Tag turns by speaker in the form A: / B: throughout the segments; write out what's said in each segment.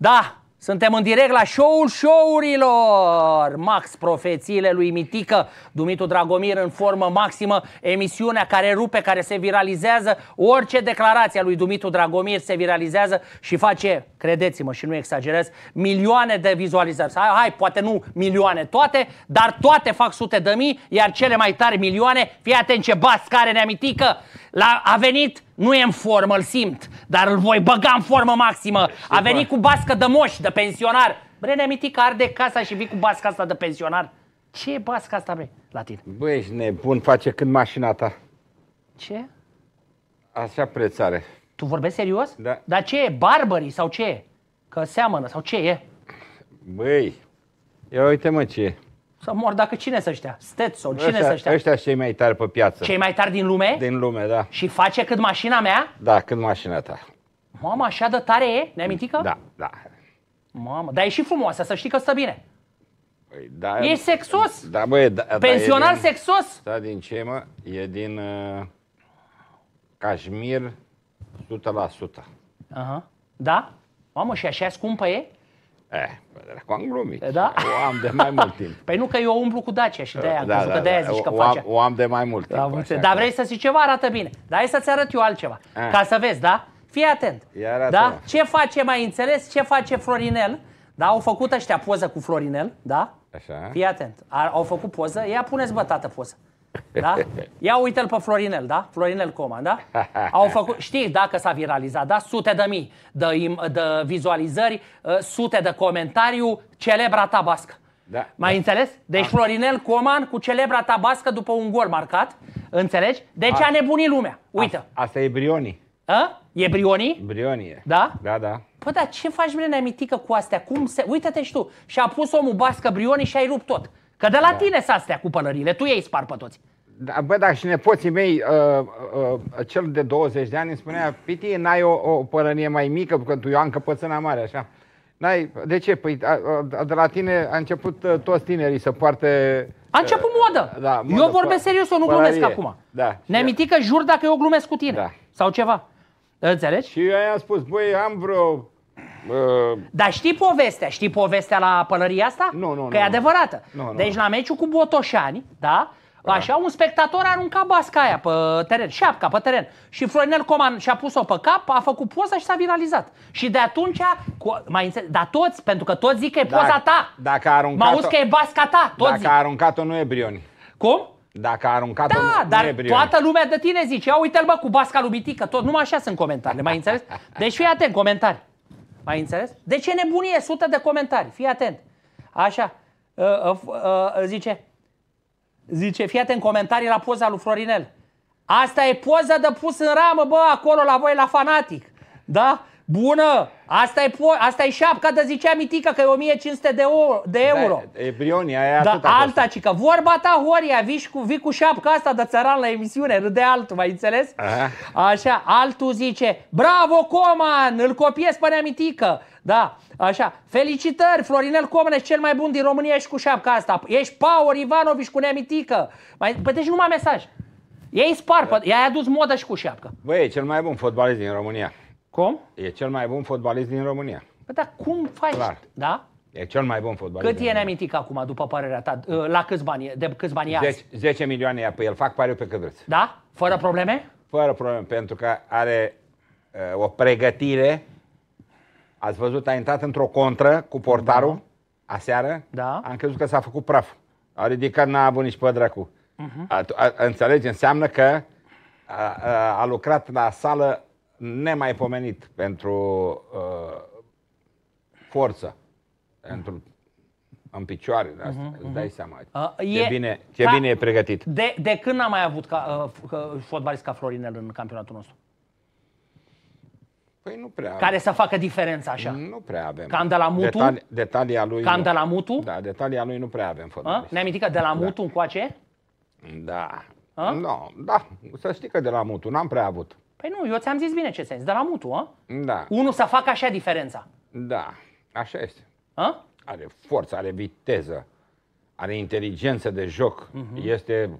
A: Da, suntem în direct la show-ul show-urilor Max, profețiile lui Mitică Dumitru Dragomir în formă maximă Emisiunea care rupe, care se viralizează Orice declarație a lui Dumitru Dragomir se viralizează Și face, credeți-mă și nu exagerez Milioane de vizualizări hai, hai, poate nu milioane toate Dar toate fac sute de mii Iar cele mai tari milioane Fii atent ce bascare ne mitică la, A venit nu e în formă, îl simt, dar îl voi băga în formă maximă. A venit cu bască de moș, de pensionar. Bre, nemitic, arde casa și vii cu basca asta de pensionar. Ce e basca asta, bre,
B: la tine? Bă, ești nebun, face când mașina ta. Ce? Așa prețare.
A: Tu vorbești serios? Da. Dar ce e? Barbarii sau ce e? Că seamănă sau ce e?
B: Băi, ia uite mă ce e.
A: Să mor dacă cine să ăștia? Stetson, cine să ăștia?
B: Ăștia cei mai tari pe piață. Cei mai tari din lume? Din lume, da. Și face cât mașina mea? Da, cât mașina ta.
A: Mama, așa de tare e? Ne aminti Da,
B: da. Mama, dar
A: e și frumoasă, să știi că stă
B: bine. Păi, da, e
A: sexos.
B: Da, băie, da, da Pensionar da, din, sexos. Da, din ce, mă? E din uh, Cașmir 100%.
A: Aha. Da? Mamă, și așa scumpă e? Eh, cu am glumit. Da? O am de mai mult timp. Păi nu că eu umblu cu Dacia și de-aia da, da, că de-aia da, zici că o, face. O
B: am de mai mult timp. Da, dar vrei
A: să zici ceva, arată bine. Dar hai să-ți arăt eu altceva. Eh. Ca să vezi, da? Fii atent. Da? Ce face mai înțeles, ce face Florinel? Da, au făcut ăștia poză cu Florinel, da? Așa. Fii atent. Au făcut poză. Ia puneți, bătată poză. Da? Ia uite-l pe Florinel, da? Florinel Coman, da? Au făcut, știi dacă s-a viralizat, da? Sute de mii de, de vizualizări, ă, sute de comentariu, celebra tabască. Da. Mai da. înțeles? Deci Florinel Coman cu celebra tabască după un gol marcat, înțelegi? De a, a nebunit lumea. Uite.
B: A, asta e Brioni. A? E Brioni? Brioni e. Da? Da, da.
A: Păi, dar ce faci, bine, mitică cu astea? Cum se... Uite-te și tu. Și a pus omul bască Brioni și ai rupt tot. Că de la da. tine s-a cu pălările, tu ei spar pe toți.
B: Da, bă, dar și nepoții mei, uh, uh, cel de 20 de ani, îmi spunea, Piti, n-ai o, o părănie mai mică, pentru că tu eu am căpățâna mare, așa. N-ai, de ce? Păi a, a, de la tine a început uh, toți tinerii să poarte... A început uh, modă. Da, modă eu vorbesc serios, eu nu părărie. glumesc acum. Da,
A: Ne-am că jur dacă eu glumesc cu tine. Da.
B: Sau ceva. Înțelegi? Și eu i-am spus, băi, am vreo Uh...
A: Dar știi povestea? Știi povestea la pălăria asta? Nu, nu, Că nu, e adevărată. Nu, nu. Deci la meciul cu Botoșani, da? da. Așa, un spectator aruncat basca aia pe teren, șapca pe teren. Și Florinel Coman și-a pus-o pe cap, a făcut poza și s-a viralizat. Și de atunci, cu, mai înțeleg, dar toți, pentru că toți zic că e poza dacă, ta.
B: Dacă a aruncat-o... Mă că e
A: basca ta, toți Dacă zic. a
B: aruncat-o, nu e Brioni. Cum? Dacă a aruncat Da, dar toată
A: lumea de tine zice, ia uite-l bă cu basca lui Bitică, tot, numai așa sunt comentariile, mai înțeles? Deci fii atent, comentarii. Ai înțeles? De ce nebunie? sute de comentarii. Fii atent. Așa. Uh, uh, uh, zice, zice, fii atent comentarii la poza lui Florinel. Asta e poza de pus în ramă, bă, acolo la voi, la fanatic. Da? Bună! Asta e, asta e șapca de zicea mitică că e 1500 de, o- de da, euro.
B: Da, e brioni, aia da, alta,
A: ci că vorba ta, Horia, vii cu, vii cu șapca asta de țăran la emisiune, râde altul, mai înțeles? Aha. Așa, altul zice, bravo Coman, îl copiez pe mitică. Da, așa. Felicitări, Florinel Coman, ești cel mai bun din România, ești cu șapca asta. Ești Power Ivanovici cu neamitică. Mai, păi deci numai mesaj. Ei spar, da. i-ai adus modă și cu
B: șapcă. Băi, e cel mai bun fotbalist din România. Cum? E cel mai bun fotbalist din România.
A: Păi dar cum faci? Clar.
B: Da? E cel mai bun fotbalist. Cât e
A: neamitic acum, după părerea ta? Ă, la câți bani, de câți bani 10,
B: 10 milioane ia pe păi, el, fac pariu pe Cădruț. Da? Fără probleme? Fără probleme, pentru că are uh, o pregătire. Ați văzut, a intrat într-o contră cu portarul da. aseară. Da. Am crezut că s-a făcut praf. A ridicat, n-a avut nici pe Uh-huh. înțelegi? Înseamnă că a, a, a lucrat la sală nemaipomenit pentru uh, forță, pentru în picioare, de asta, uh-huh, dai seama
A: uh, ce, e, bine, ce ca, bine e pregătit. De, de când n-am mai avut ca, uh, fotbalist ca Florinel în campionatul
B: nostru? Păi nu prea.
A: Care să facă diferența așa? Nu prea
B: avem. Cam de la Mutu? Detali, detalia lui. Cam nu. de la Mutu? Da, detalia lui nu prea avem fotbalist. Uh? Ne-am că de la da. Mutu încoace? Da. Nu, no, da. Să știi că de la Mutu n-am prea avut.
A: Păi nu, eu ți-am zis bine ce sens, dar la mutu, a? Ă? Da. Unul să facă așa diferența. Da,
B: așa este. A? Ă? Are forță, are viteză, are inteligență de joc. Uh-huh. Este,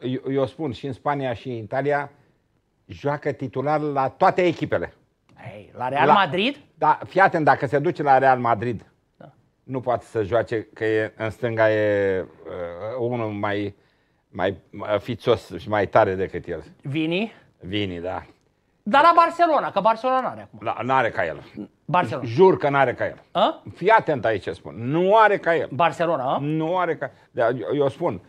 B: eu, eu spun, și în Spania și în Italia joacă titular la toate echipele. Hey, la Real la, Madrid? Da, fii atent, dacă se duce la Real Madrid, da. nu poate să joace, că e, în stânga e uh, unul mai, mai uh, fițos și mai tare decât el. Vini? Vini, da.
A: Dar la Barcelona, că Barcelona nu are acum.
B: Da, nu are ca el. Barcelona. Jur că nu are ca el. A? Fii atent aici ce spun. Nu are ca el. Barcelona, a? Nu are ca... Da, eu, eu spun,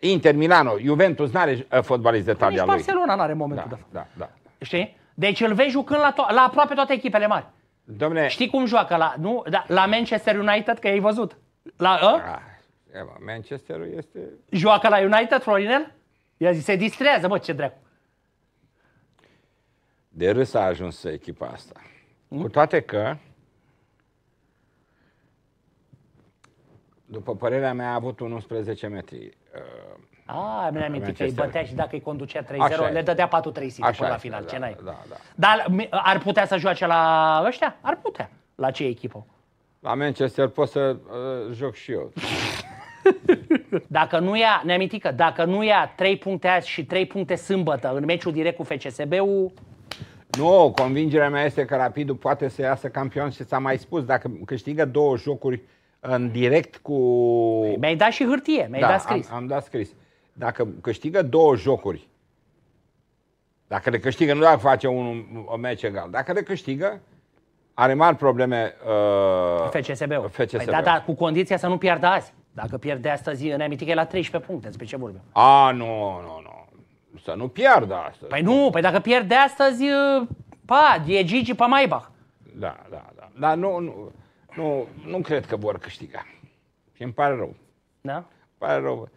B: Inter, Milano, Juventus nu are ă, fotbalist de talia lui.
A: Barcelona nu are momentul da, de da, da. Știi? Deci îl vei jucând la, to- la aproape toate echipele mari. Domne... Știi cum joacă la, nu? Da, la Manchester United, că ai văzut. La, ă? ah,
B: a? Da, Manchesterul este...
A: Joacă la United, Florinel? Ia zi, se distrează, bă, ce dracu.
B: De râs a ajuns echipa asta. Mm? Cu toate că, după părerea mea, a avut un 11 metri. Uh, a, mi-am amintit că îi bătea și dacă îi conducea 3-0, Așa le dădea 4-3 City este, la final. Da, ce n-ai? Da, da.
A: Dar ar putea să joace la ăștia? Ar putea.
B: La ce echipă? La Manchester pot să uh, joc și eu.
A: dacă nu ia, ne amintit că dacă nu ia 3 puncte azi și 3 puncte sâmbătă în meciul
B: direct cu FCSB-ul, nu, convingerea mea este că Rapidul poate să iasă campion și s-a mai spus, dacă câștigă două jocuri în direct cu... Păi, mi-ai dat și hârtie, mi-ai da, dat scris. Am, am dat scris. Dacă câștigă două jocuri, dacă le câștigă, nu dacă face un, un meci egal, dacă le câștigă, are mari probleme uh, FCSB-ul. FCSB-ul. Păi da, da,
A: cu condiția să nu pierdă azi. Dacă pierde astăzi în emitică la 13 puncte, despre ce vorbim?
B: A, nu, nu, nu. Să nu pierdă astăzi.
A: Păi nu, păi dacă pierde astăzi, pa, e Gigi pe Maibach.
B: Da, da, da. Dar nu, nu, nu, nu cred că vor câștiga. Și îmi pare rău. Da? Îmi pare rău.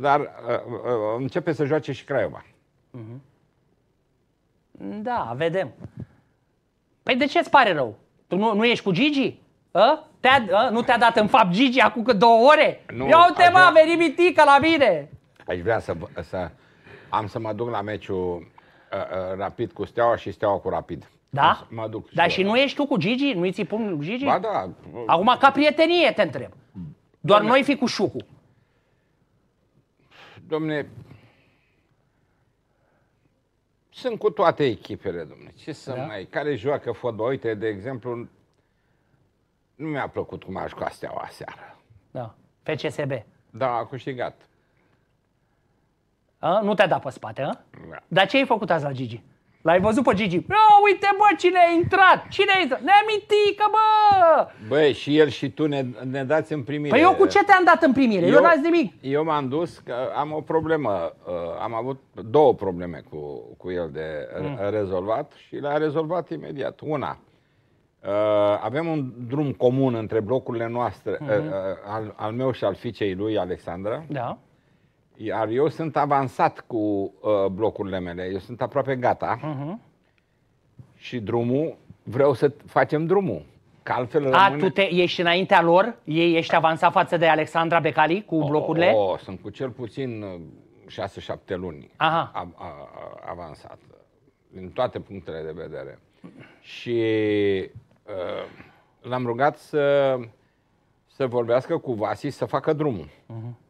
B: Dar ă, ă, ă, începe să joace și Craiova. Mhm. Da, vedem. Păi de ce îți pare rău? Tu
A: nu, nu ești cu Gigi? A? Te-a, a? Nu te-a dat în fapt Gigi acum că două ore? Nu, Ia uite mă, a venit la mine!
B: Aș vrea să, să, am să mă duc la meciul uh, uh, rapid cu Steaua și Steaua cu rapid. Da? Mă duc. Dar și, nu ești tu cu Gigi?
A: Nu-i ți pun Gigi? Ba da. Acum, ca prietenie, te întreb.
B: Doar Domne... noi fi cu șucu. Domne, sunt cu toate echipele, domne. Ce să da? mai... Care joacă fotbal? Uite, de exemplu, nu mi-a plăcut cum a jucat Steaua aseară.
A: Da. PCSB.
B: Da, a câștigat.
A: A? Nu te-a dat pe spate, a? Da. Dar ce ai făcut azi la Gigi? L-ai văzut pe Gigi? Bro, uite bă cine a intrat! Cine a intrat? Nemitică, bă!
B: Băi, și el și tu ne, ne dați în primire. Păi eu cu ce te-am
A: dat în primire? Eu, eu n-ați nimic.
B: Eu m-am dus, că am o problemă. Uh, am avut două probleme cu, cu el de mm. rezolvat și le-a rezolvat imediat. Una, uh, avem un drum comun între blocurile noastre, mm uh, al, al meu și al fiicei lui, Alexandra. Da iar eu sunt avansat cu uh, blocurile mele. Eu sunt aproape gata. Uh-huh. Și drumul, vreau să facem drumul. Că altfel rămâne... A, tu te,
A: ești înaintea lor? Ei ești da. avansat față de Alexandra Becali cu blocurile? oh,
B: oh, sunt cu cel puțin 6-7 uh, luni Aha. A, a, a, avansat. Din toate punctele de vedere. Și uh, l-am rugat să, să vorbească cu Vasi să facă drumul. Uh-huh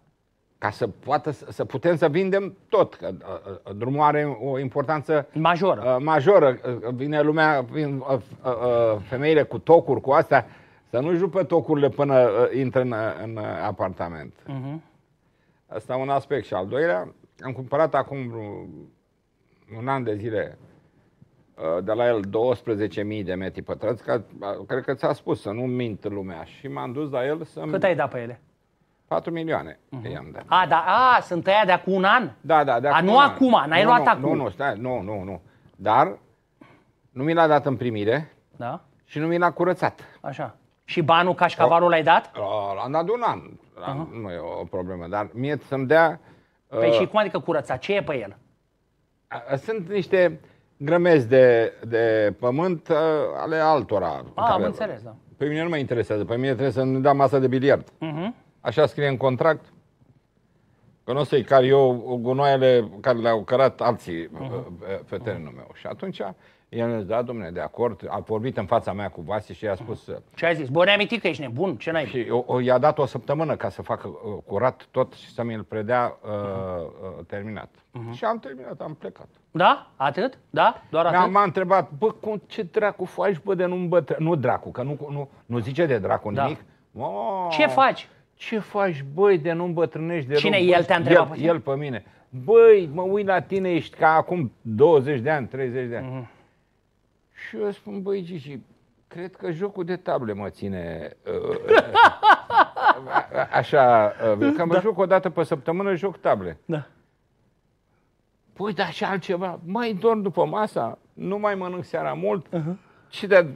B: ca să, poată, să putem să vindem tot, că uh, uh, drumul are o importanță majoră. Uh, majoră. Vine lumea, vin femeile cu tocuri, cu astea, să nu rupă tocurile până intră în, în apartament. Uh-huh. Asta un aspect. Și al doilea, am cumpărat acum un an de zile de la el 12.000 de metri pătrați, că, cred că ți-a spus să nu mint lumea. Și m-am dus la el să Cât ai dat pe ele? 4 milioane uh-huh. Mhm. i-am dat. A, da, a, sunt aia de acum un an? Da, da, de acum A, nu an. acum, n-ai nu, luat nu, acum. Nu, nu, stai, nu, nu, nu. Dar nu mi l-a dat în primire da? și nu mi l-a curățat. Așa. Și banul cașcavalul l-ai dat? L-am dat un an. Uh-huh. Nu e o problemă, dar mie să-mi dea...
A: Păi uh, și cum adică curățat? Ce e pe el?
B: Sunt niște grămezi de, de pământ uh, ale altora. A, ah, am înțeles, da. Pe mine nu mă interesează. Pe mine trebuie să-mi dea masa de biliard. Uh-huh așa scrie în contract, că nu o să-i car eu gunoaiele care le-au cărat alții uh-huh. pe uh-huh. meu. Și atunci el zis, da, domnule, de acord, a vorbit în fața mea cu Vasi și i-a spus... Uh-huh. Ce ai zis? Bă, ne că ești nebun, ce n-ai? Și o, o, i-a dat o săptămână ca să facă uh, curat tot și să mi-l predea uh, uh, terminat. Uh-huh. Și am terminat, am plecat. Da? Atât? Da? Doar atât? M-a întrebat, bă, cum, ce dracu faci, bă, de nu-mi bătrân... Nu dracu, că nu, nu, nu zice de dracu da. nimic. Oh. Ce faci? ce faci, băi, de nu îmbătrânești de Cine rău, el te-a întrebat? El, el pe mine. Băi, mă uit la tine, ești ca acum 20 de ani, 30 de ani. Uh-huh. Și eu spun, băi, Gigi, cred că jocul de table mă ține uh, uh a, așa, că uh, mă da. joc o dată pe săptămână, joc table. Da. Păi, dar și altceva, mai dorm după masa, nu mai mănânc seara mult, uh-huh. Și de,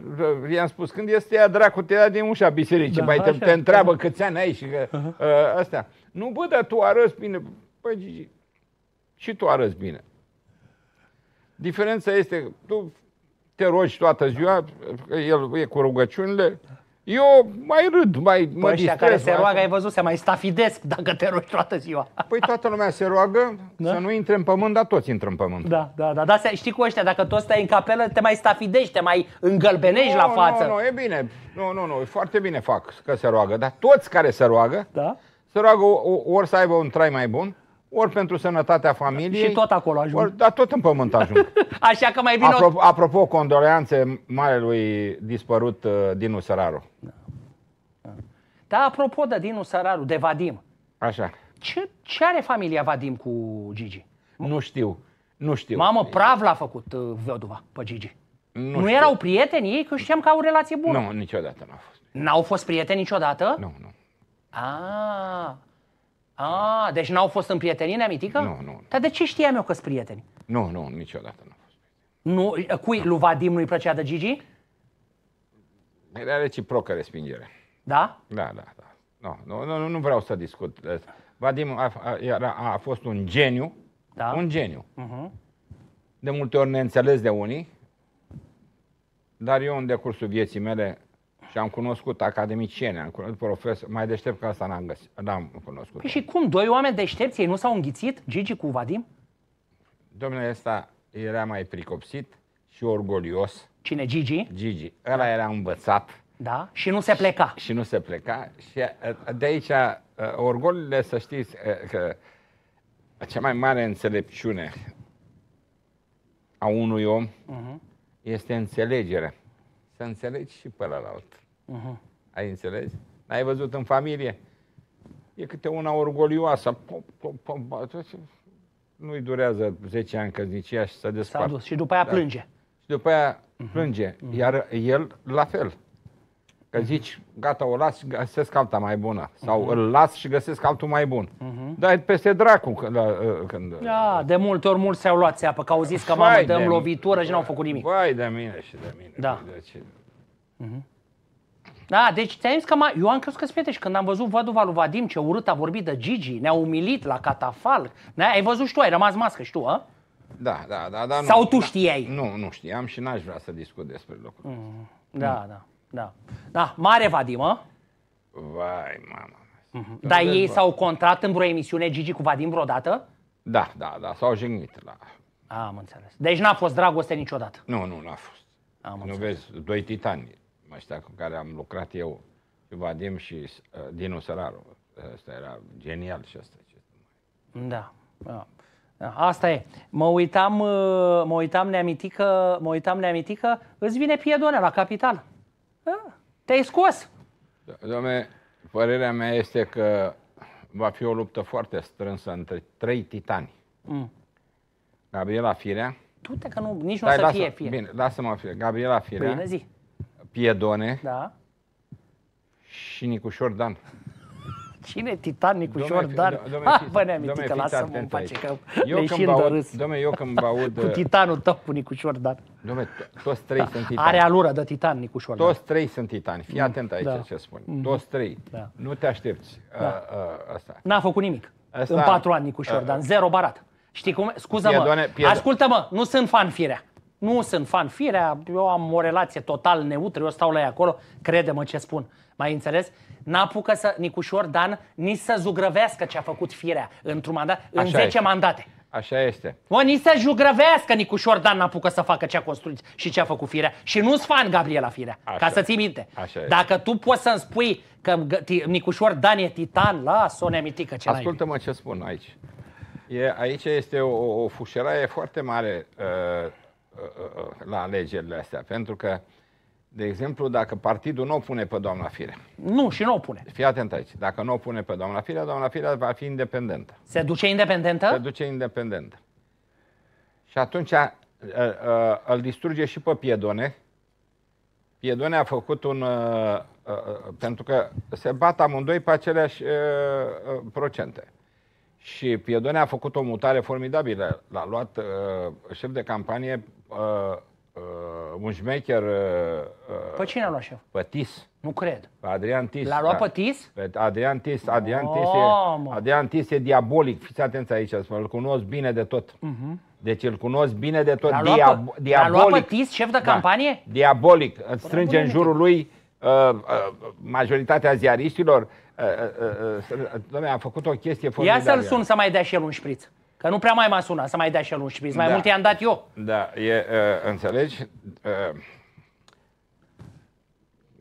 B: i-am spus, când este ea dracu, te ia din ușa bisericii, da, te, te întreabă da. câți ani ai și că, uh, astea. Nu, bă, dar tu arăți bine. Păi, Gigi, și tu arăți bine. Diferența este, tu te rogi toată ziua, el e cu rugăciunile, eu mai râd, mai păi mă distrez. care se roagă, ai
A: văzut, se mai stafidesc dacă te
B: rogi toată ziua. Păi toată lumea se roagă da? să nu intre în pământ, dar toți intră în pământ. Da, da,
A: da. da știi cu ăștia, dacă toți stai în capelă, te mai stafidești, te mai îngălbenești nu, la față. Nu, nu, e bine.
B: Nu, nu, nu, foarte bine fac că se roagă. Dar toți care se roagă, da? se roagă ori să aibă un trai mai bun, ori pentru sănătatea familiei. Și tot acolo ajung. Ori, dar tot în pământ ajung. Așa că mai bine... Apropo, apropo condoleanțe marelui dispărut uh, Dinu Săraru. Da.
A: da, da apropo de Dinu Săraru, de Vadim. Așa. Ce, ce are familia Vadim cu Gigi? Nu știu. Nu știu. Mamă, praf l-a făcut uh, văduva pe Gigi. Nu, nu erau prieteni ei? Că știam că au o relație bună. Nu,
B: niciodată n-au fost.
A: N-au fost prieteni niciodată? Nu, nu. Ah. Ah, deci n-au fost în prietenie, neamitică? Nu, nu, nu. Dar de ce știam eu că sunt prieteni?
B: Nu, nu, niciodată nu.
A: Nu, cui? Nu. Lui Vadim nu-i plăcea de Gigi?
B: Era reciprocă respingere. Da? Da, da, da. Nu, nu, nu, nu vreau să discut. Vadim a, a, a fost un geniu, da? un geniu. Uh-huh. De multe ori neînțeles de unii, dar eu în decursul vieții mele și am cunoscut academicieni, am cunoscut profesori, mai deștept ca asta n-am găsit, n-am cunoscut. Păi
A: și cum, doi oameni deștepți, ei nu s-au înghițit, Gigi cu Vadim?
B: Domnul ăsta era mai pricopsit și orgolios. Cine, Gigi? Gigi. Ăla era învățat. Da, și nu se pleca. Și, și nu se pleca. Și de aici, orgolile, să știți că cea mai mare înțelepciune a unui om uh-huh. este înțelegerea. Să înțelegi și pe alalt. Uh-huh. Ai înțeles? N-ai văzut în familie? E câte una orgolioasă. Nu-i durează 10 ani căsnicia și să despart. S-a dus și după aia da. plânge. Și după aia uh-huh. plânge. Mhm. Iar el la fel. Că mhm. zici, gata, o las și găsesc alta mai bună. Sau uh-huh. îl las și găsesc altul mai bun. Uh-huh. Dar e peste dracu când... La, ă, când
A: da, de multe ori mulți s-au luat seapă, că au zis că mamă, dăm lovitură
B: și n-au făcut nimic. Vai de mine și de mine. Da. Păi ce? uh-huh.
A: Da, deci ți-am zis că m-a... eu am că spete și când am văzut văduva lui Vadim ce urât a vorbit de Gigi, ne-a umilit la catafal. Da? Ai văzut și tu, ai rămas mască și tu, a? Da, da, da, da. Nu, Sau tu da,
B: știai? Nu, nu știam și n-aș vrea să discut despre lucrul mm, Da, mm. da, da.
A: Da, mare Vadim, a? Vai, mama. Mm-hmm. Dar ei v-a. s-au contrat în vreo emisiune Gigi cu Vadim vreodată? Da, da,
B: da, s-au jignit la... Am înțeles.
A: Deci n-a fost dragoste niciodată? Nu, nu,
B: n-a fost. Am nu înțeles. vezi, doi titani ăștia cu care am lucrat eu, și Vadim și uh, Dinu Săraru. Ăsta era genial și ăsta.
A: Da, da, da. Asta e. Mă uitam, uh, mă uitam neamitică, mă uitam neamitică, îți vine piedone la capital. Da, te-ai scos.
B: Da, Doamne, părerea mea este că va fi o luptă foarte strânsă între trei titani. Mm. Gabriela Firea.
A: Tu te că nu, nici nu o să lasă, fie fire.
B: Bine, lasă-mă fire. Gabriela Firea. Bine, păi, zi. Piedone da. și Nicușor Dan.
A: Cine? Titan Nicușor domne, Dan? Domne, ah, bă, ne-am că lasă-mă în pace,
B: că eu când aud, domne, eu când aud... cu uh, titanul
A: tău, cu Nicușor Dan. Domne, toți trei da. sunt titani. Are alură de titan, Nicușor Dan. Toți
B: trei sunt titani. Fii mm, atent aici da. ce spun. Mm-hmm. Toți trei. Da. Nu te aștepți. Da. A, a, asta. N-a făcut nimic. Asta... În patru ani, Nicușor Dan. Zero barat. Știi cum? Scuză-mă.
A: Ascultă-mă, nu sunt fan firea nu sunt fan firea, eu am o relație total neutră, eu stau la ei acolo, crede-mă ce spun. Mai înțeles? N-apucă să Nicușor Dan nici să zugrăvească ce a făcut firea într-un mandat, în Așa 10 este. mandate.
B: Așa este.
A: Mă, nici să jugrăvească Nicușor Dan n-apucă să facă ce a construit și ce a făcut Firea. Și nu-ți fan Gabriela Firea, Așa. ca să ții minte. Așa este. Dacă tu poți să-mi spui că Nicușor Dan e titan, la o neamitică ce Ascultă-mă
B: ce spun aici. E, aici este o, o fușeraie foarte mare uh, la alegerile astea. Pentru că, de exemplu, dacă partidul nu o pune pe doamna Fire. Nu, și nu o pune. Fii atent aici. Dacă nu o pune pe doamna Fire, doamna Fire va fi independentă. Se duce independentă? Se duce independentă. Și atunci îl distruge și pe Piedone. Piedone a făcut un... Pentru că se bat amândoi pe aceleași procente. Și Piedone a făcut o mutare formidabilă. L-a luat uh, șef de campanie uh, un șmecher... Uh, pe cine a luat șef? Pe Tis. Nu cred. Pe Adrian Tis. L-a luat da. pe Tis? Pe Adrian Tis. Adrian, oh, Tis e, Adrian Tis e diabolic. Fiți atenți aici, îl cunosc bine de tot. Uh-huh. Deci îl cunosc bine de tot. L-a luat, diabolic. luat pe Tis, șef de da. campanie? Da. Diabolic. Îți strânge în jurul lui uh, uh, majoritatea ziariștilor. Uh, uh, uh, uh, a făcut o chestie formidabilă. Ia să-l sun să
A: mai dea și el un șpriț. Că nu prea mai m-a sunat să mai dea și el un șpiz. Mai da. mult i-am
B: dat eu. Da, e, uh, înțelegi? Uh,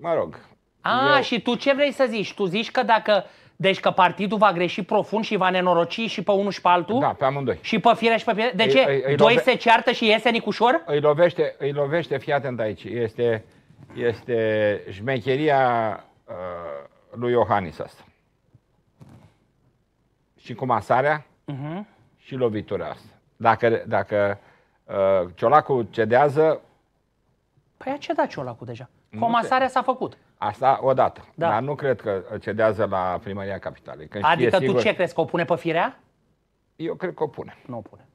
B: mă rog.
A: A, eu... și tu ce vrei să zici? Tu zici că dacă... Deci că partidul va greși profund și va nenoroci și pe unul și pe altul? Da, pe amândoi. Și pe fire și pe fire. De ce? Îi, îi, Doi lobe... se ceartă și iese
B: Nicușor? Îi lovește, îi lovește, fii atent aici. Este, este șmecheria uh, lui Iohannis asta. Și cu masarea, uh-huh mhm și lovitura asta. Dacă, dacă uh, Ciolacu cedează...
A: Păi a cedat Ciolacu deja. Comasarea s-a făcut.
B: Asta odată. Da. Dar nu cred că cedează la primăria capitalei. Când adică tu sigur... ce
A: crezi, că o pune pe firea? Eu cred că o pune. Nu o pune.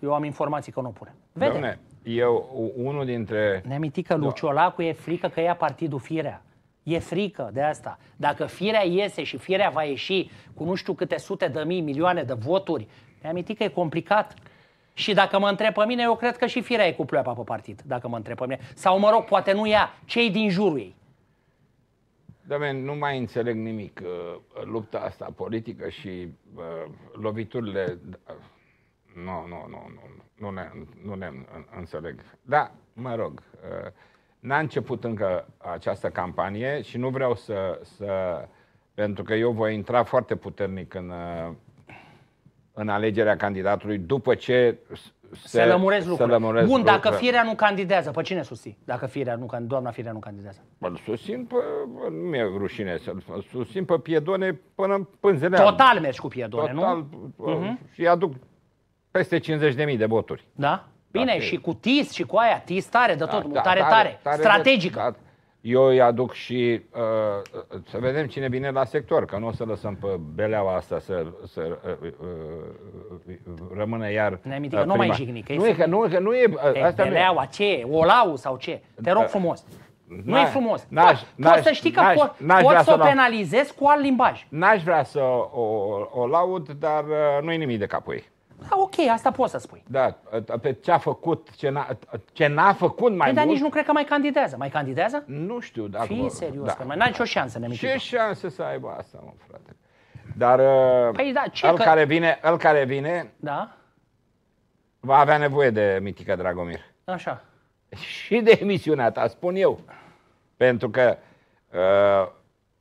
A: Eu am informații că nu o pune. Vede.
B: eu, unul dintre... Ne-am că lui da.
A: Ciolacu e frică că ia partidul firea. E frică de asta. Dacă firea iese și firea va ieși cu nu știu câte sute de mii, milioane de voturi, mi-am că e complicat. Și dacă mă întreb pe mine, eu cred că și firea e cu pleoapa pe partid, dacă mă întreb pe mine. Sau, mă rog, poate nu ea, cei din jurul ei.
B: Doamne, nu mai înțeleg nimic. Uh, lupta asta politică și uh, loviturile... Nu, nu, nu, nu, nu, ne, nu ne înțeleg. Da, mă rog, uh, N-a început încă această campanie și nu vreau să, să pentru că eu voi intra foarte puternic în, uh, în alegerea candidatului după ce se, se lămurez lucrurile. Se lămurez Bun, lucrurile. dacă Firea
A: nu candidează, pe cine susții? Dacă Firea nu, doamna Firea nu candidează.
B: Bă, susțin pe, nu mi-e rușine, să susțin pe Piedone până în pânzele Total mergi cu Piedone, Total, nu? Mhm. Și uh-huh. aduc peste 50.000 de voturi. Da? Bine, și cu TIS și cu aia, TIS tare de da, tot, da, tare, tare, tare, tare strategică. Da, eu îi aduc și uh, să vedem cine vine la sector, că nu o să lăsăm pe beleaua asta să, să uh, uh, rămână iar Ne uh, aminti nu mai jigni, că nu e, că nu, că nu e, e asta beleaua, nu e.
A: ce e? Olau sau ce?
B: Te rog da. frumos. Nu e frumos. Poți să știi că poți să o penalizezi cu alt limbaj. N-aș vrea să o, o laud, dar uh, nu e nimic de capul ei.
A: Da, ok, asta
B: poți să spui. Da, pe ce a făcut, ce n-a, ce n-a făcut mai păi, dar nici nu cred că mai candidează. Mai candidează? Nu știu. Dacă Fii serios, da. că mai n-ai nicio șansă, Nemicu. Ce șanse să aibă asta, mă, frate? Dar uh, păi, da, ce el, că... care vine, el care vine da? va avea nevoie de Mitică Dragomir. Așa. Și de emisiunea ta, spun eu. Pentru că uh,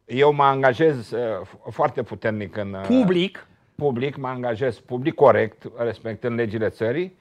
B: eu mă angajez uh, foarte puternic în... Uh, Public? public, mă angajez public corect, respectând legile țării,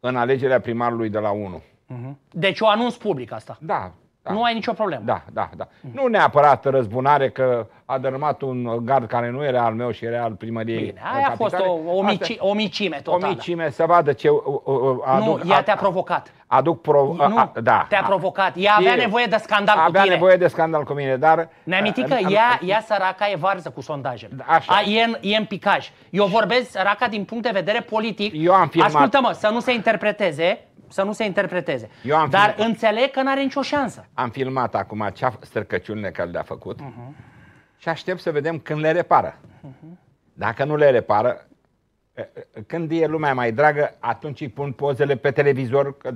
B: în alegerea primarului de la 1.
A: Mhm. Deci o anunț public asta. Da,
B: da. Nu ai nicio problemă. Da, da, da. Mm. Nu neapărat răzbunare că a dărâmat un gard care nu era al meu și era al primăriei. Bine, aia capitale. a fost o, o, mici, Asta, o micime totală. O micime, să vadă ce... O, uh, o, uh, uh, aduc, nu, ea te-a provocat. Aduc provo- nu, a, da, te-a provocat. Ea avea e, nevoie de scandal avea cu tine. nevoie de scandal cu mine, dar... Ne aminti că a, ea, ea
A: săraca e varză cu sondajele. Da, așa. A, e, în, e în picaj. Eu vorbesc săraca din punct de vedere politic. Eu am filmat. Ascultă-mă, să nu se interpreteze să nu se interpreteze.
B: Eu am Dar filmat. înțeleg că nu are nicio șansă. Am filmat acum acea străcăciunile care le-a făcut uh-huh. și aștept să vedem când le repară. Uh-huh. Dacă nu le repară, când e lumea mai dragă, atunci îi pun pozele pe televizor, că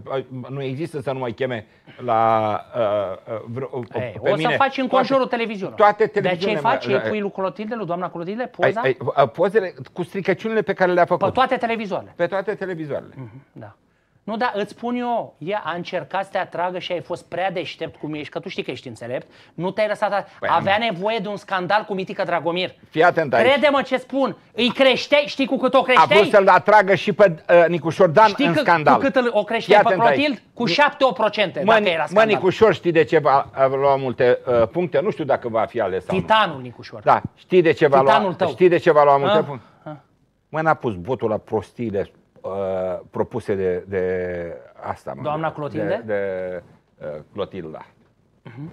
B: nu există să nu mai cheme la uh, uh vreo, ei, pe O mine. să faci în
A: conjurul televizorului. Toate televiziunile. De ce faci? Îi pui lui Clotilde, lui doamna Clotilde, poza? Ai, ai,
B: uh, pozele cu stricăciunile pe care le-a făcut. Pe toate televizoarele. Pe toate televizoarele. Mm-hmm, da.
A: Nu, dar îți spun eu, ea a încercat să te atragă și ai fost prea deștept cum ești, că tu știi că ești înțelept, nu te-ai lăsat. A... Păi Avea am... nevoie de un scandal cu Mitica Dragomir. Fii atent aici. Crede-mă ce spun, îi crește, știi cu cât o crește? A vrut să-l
B: atragă și pe uh, Nicușor Dan știi în că, scandal. cu cât îl,
A: o crește pe Clotild? Cu 7-8% dacă era scandal. Mă, Nicușor
B: știi de ce va lua multe uh, puncte? Nu știu dacă va fi ales sau Titanul nu. Nicușor. Da, știi de ce va Titanul lua, tău. știi de ce va lua multe ah, puncte? Ah. Mă, n-a pus botul la prostiile uh, propuse de, de asta. Doamna Clotilde? De, de uh, Clotilda.
A: Uh-huh.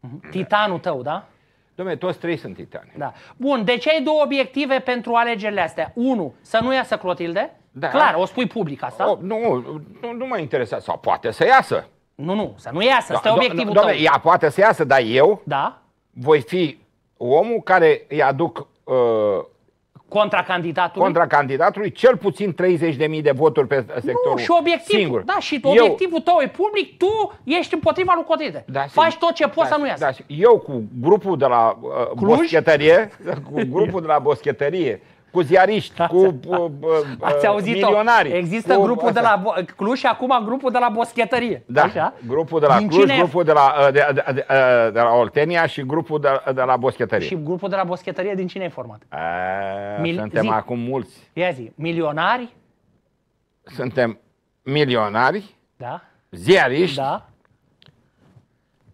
A: Uh-huh. Titanul tău, da? Dom'le, toți trei sunt titani. Da. Bun, deci ai două obiective pentru alegerile astea. Unu, să nu iasă Clotilde. Da. Clar, o
B: spui public asta. O, oh, nu, nu, nu mă interesează. Sau poate să iasă. Nu, nu, să nu iasă, asta da, e obiectivul do- tău. Ea poate să iasă, dar eu da. voi fi omul care îi aduc uh, Contra candidatului? Contra candidatului, cel puțin 30.000 de voturi pe sectorul nu, și obiectivul, singur. Da, și
A: eu, obiectivul tău e public, tu ești împotriva lui Cotite. Da, Faci tot ce poți da, să nu iasă. Da,
B: eu cu grupul de la uh, boschetărie, cu grupul de la boschetărie, cu ziariști, cu ați auzit milionari. Există cu, grupul de la Cluj și acum grupul de la boschetărie. Da, așa? grupul de la Din Cluj, cine... grupul de la, uh, de, de, de, uh, de la Oltenia și grupul de, de la boschetărie. Și
A: grupul de la boschetărie din cine e format? A,
B: Mil- suntem zi. acum mulți. Ia zi, milionari? Suntem milionari, da. ziariști. Da.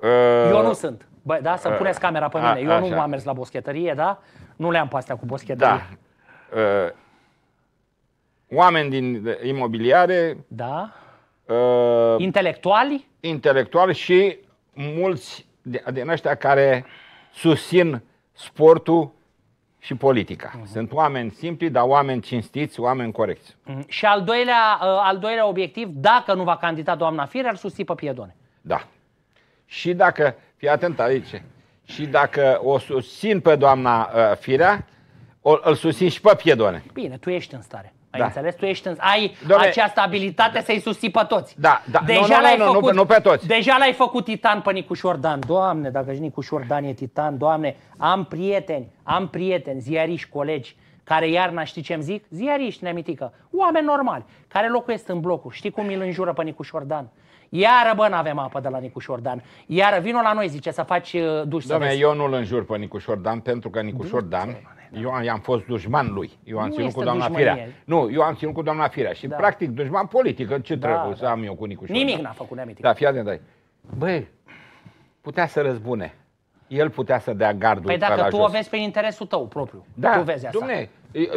B: Uh, Eu nu sunt.
A: Bă, da, să uh, puneți camera pe mine. A, Eu nu așa. am mers la boschetărie, da? Nu le-am pe astea cu
B: boschetărie. Da uh, oameni din imobiliare, da. uh, intelectuali, intelectuali și mulți din ăștia care susțin sportul și politica. Uh-huh. Sunt oameni simpli, dar oameni cinstiți, oameni corecți.
A: Uh-huh. Și al doilea, uh, al doilea obiectiv, dacă nu va candida doamna Firea, ar susții pe Piedone.
B: Da. Și dacă, fii atent aici, și dacă o susțin pe doamna uh, Firea, o, îl susțin și pe piedone.
A: Bine, tu ești în stare. Ai da. înțeles? Tu ești în... ai Doamne... această abilitate să-i susții pe toți. Da, da. Deja nu, nu, nu, făcut... nu, pe, nu pe toți. Deja l-ai făcut titan pe Nicușor Dan. Doamne, dacă și Nicușor Dan e titan, doamne, am prieteni, am prieteni, ziariști, colegi, care iarna, știi ce-mi zic? Ziariști, nemitică, oameni normali, care locuiesc în blocul. Știi cum îl înjură pe Nicușor Dan? Iară, bă, n-avem apă de la Nicușor Dan. Iară, vină la noi,
B: zice, să faci
A: uh, duș Doamne, eu nu-l
B: înjur pe Nicușor Dan, pentru că Nicușor Dan da. Eu am, i-am fost dușman lui. Eu am nu ținut cu doamna Firea. Nu, eu am ținut cu doamna Firea. Și da. practic dușman politic. Ce da, trebuie da. să am eu cu Nicușor? Nimic n-a făcut nemitic. Da, fii atent. Băi, putea să răzbune. El putea să dea gardul Păi dacă tu jos. o vezi
A: prin interesul tău propriu. Da, tu vezi asta. Dumne,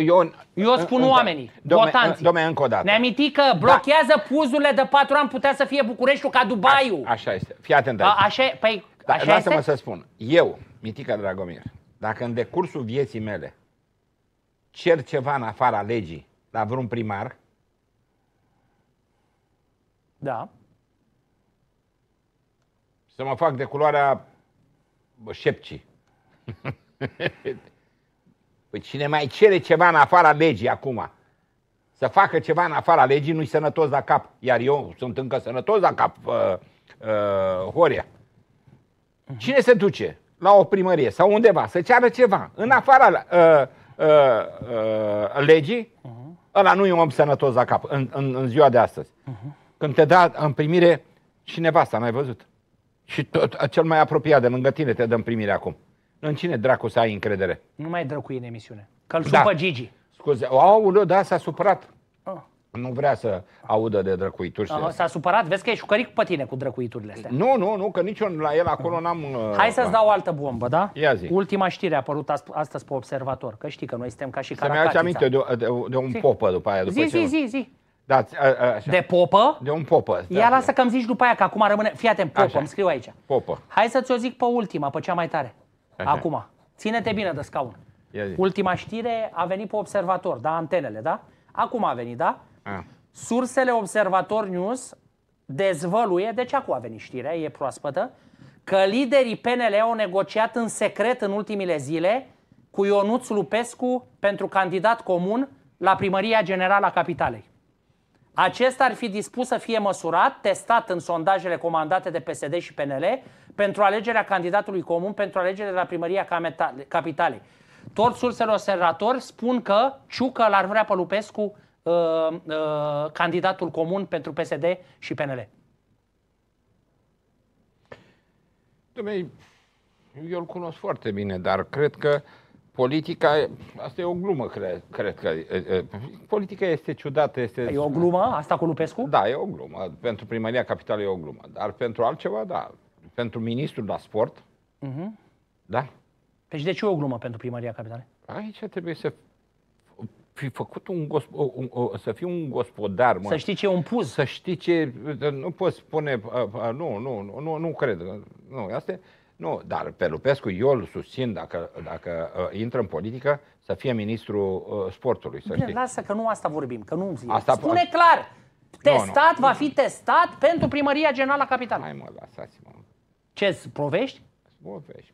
B: eu, eu spun în, oamenii, domne, votanții. Domne, încă o dată.
A: că da. blochează da. puzurile de patru ani, putea să fie Bucureștiul ca Dubaiul. A, așa este. Fii atent. A, așa, păi, da, așa Lasă-mă să
B: spun. Eu, Mitica Dragomir, dacă în decursul vieții mele cer ceva în afara legii la vreun primar, da. Să mă fac de culoarea șepcii. păi cine mai cere ceva în afara legii acum, să facă ceva în afara legii, nu-i sănătos la cap. Iar eu sunt încă sănătos la cap, uh, uh, Horia. Cine se duce? la o primărie sau undeva să ceară ceva în mhm. afara uh, uh, uh, legii, uh-huh. ăla nu e un om sănătos la cap în, în, în ziua de astăzi. Uh-huh. Când te dă da în primire și nevasta, n-ai văzut. Și tot, cel mai apropiat de lângă tine te dă în primire acum. În cine dracu să ai încredere? Nu mai dracu în emisiune. Că-l da. supă Gigi. Scuze, aoleu, da, s-a supărat nu vrea să audă de drăcuituri. Uh, s-a
A: supărat, vezi că e șucăric pe tine cu drăcuiturile astea.
B: Nu, nu, nu, că nici eu la el acolo
A: n-am... Uh, Hai să-ți dau o altă bombă, da? Ia zi. Ultima știre a apărut astăzi pe Observator, că știi că noi suntem ca și Caracatița. Să-mi aminte de,
B: de, de un zi. popă după aia. După zi, ce... zi, zi, zi. Da, a, a, așa. De popă? De un popă.
A: Da, Ia da. lasă că mi zici după aia, că acum rămâne... Fii atent, popă, așa. îmi scriu
B: aici. Popă.
A: Hai să-ți o zic pe ultima, pe cea mai tare. Așa. Acum. Ține-te bine de scaun. Ultima știre a venit pe Observator, da? Antenele, da? Acum a venit, da? A. Ah. Sursele Observator News dezvăluie, ce deci acum a venit știrea, e proaspătă, că liderii PNL au negociat în secret în ultimile zile cu Ionuț Lupescu pentru candidat comun la primăria generală a capitalei. Acesta ar fi dispus să fie măsurat, testat în sondajele comandate de PSD și PNL pentru alegerea candidatului comun pentru alegerea la primăria capitalei. Toți sursele observatori spun că Ciucă l-ar vrea pe Lupescu uh, uh, candidatul comun pentru PSD și PNL?
B: eu îl cunosc foarte bine, dar cred că politica, asta e o glumă, cred, cred că. Politica este ciudată. Este... E o glumă asta cu Lupescu? Da, e o glumă. Pentru primăria capitală e o glumă. Dar pentru altceva, da. Pentru ministrul la sport, uh-huh. da.
A: Deci de ce e o glumă pentru primăria capitală?
B: Aici trebuie să fi făcut un, gosp- un, un să fii un gospodar, mă. Să știi ce e un puz. Să știi ce nu poți spune a, a, nu, nu, nu, nu nu cred. Nu, asta nu, dar pe Lupescu eu îl susțin dacă, dacă a, intră în politică să fie ministrul a, sportului, să Bine, știi. lasă că nu asta vorbim, că nu asta Spune a... clar. Testat
A: nu, nu. va fi testat pentru primăria generală a capitalei. Hai mă,
B: lăsați-mă. Ce, provești? Provești.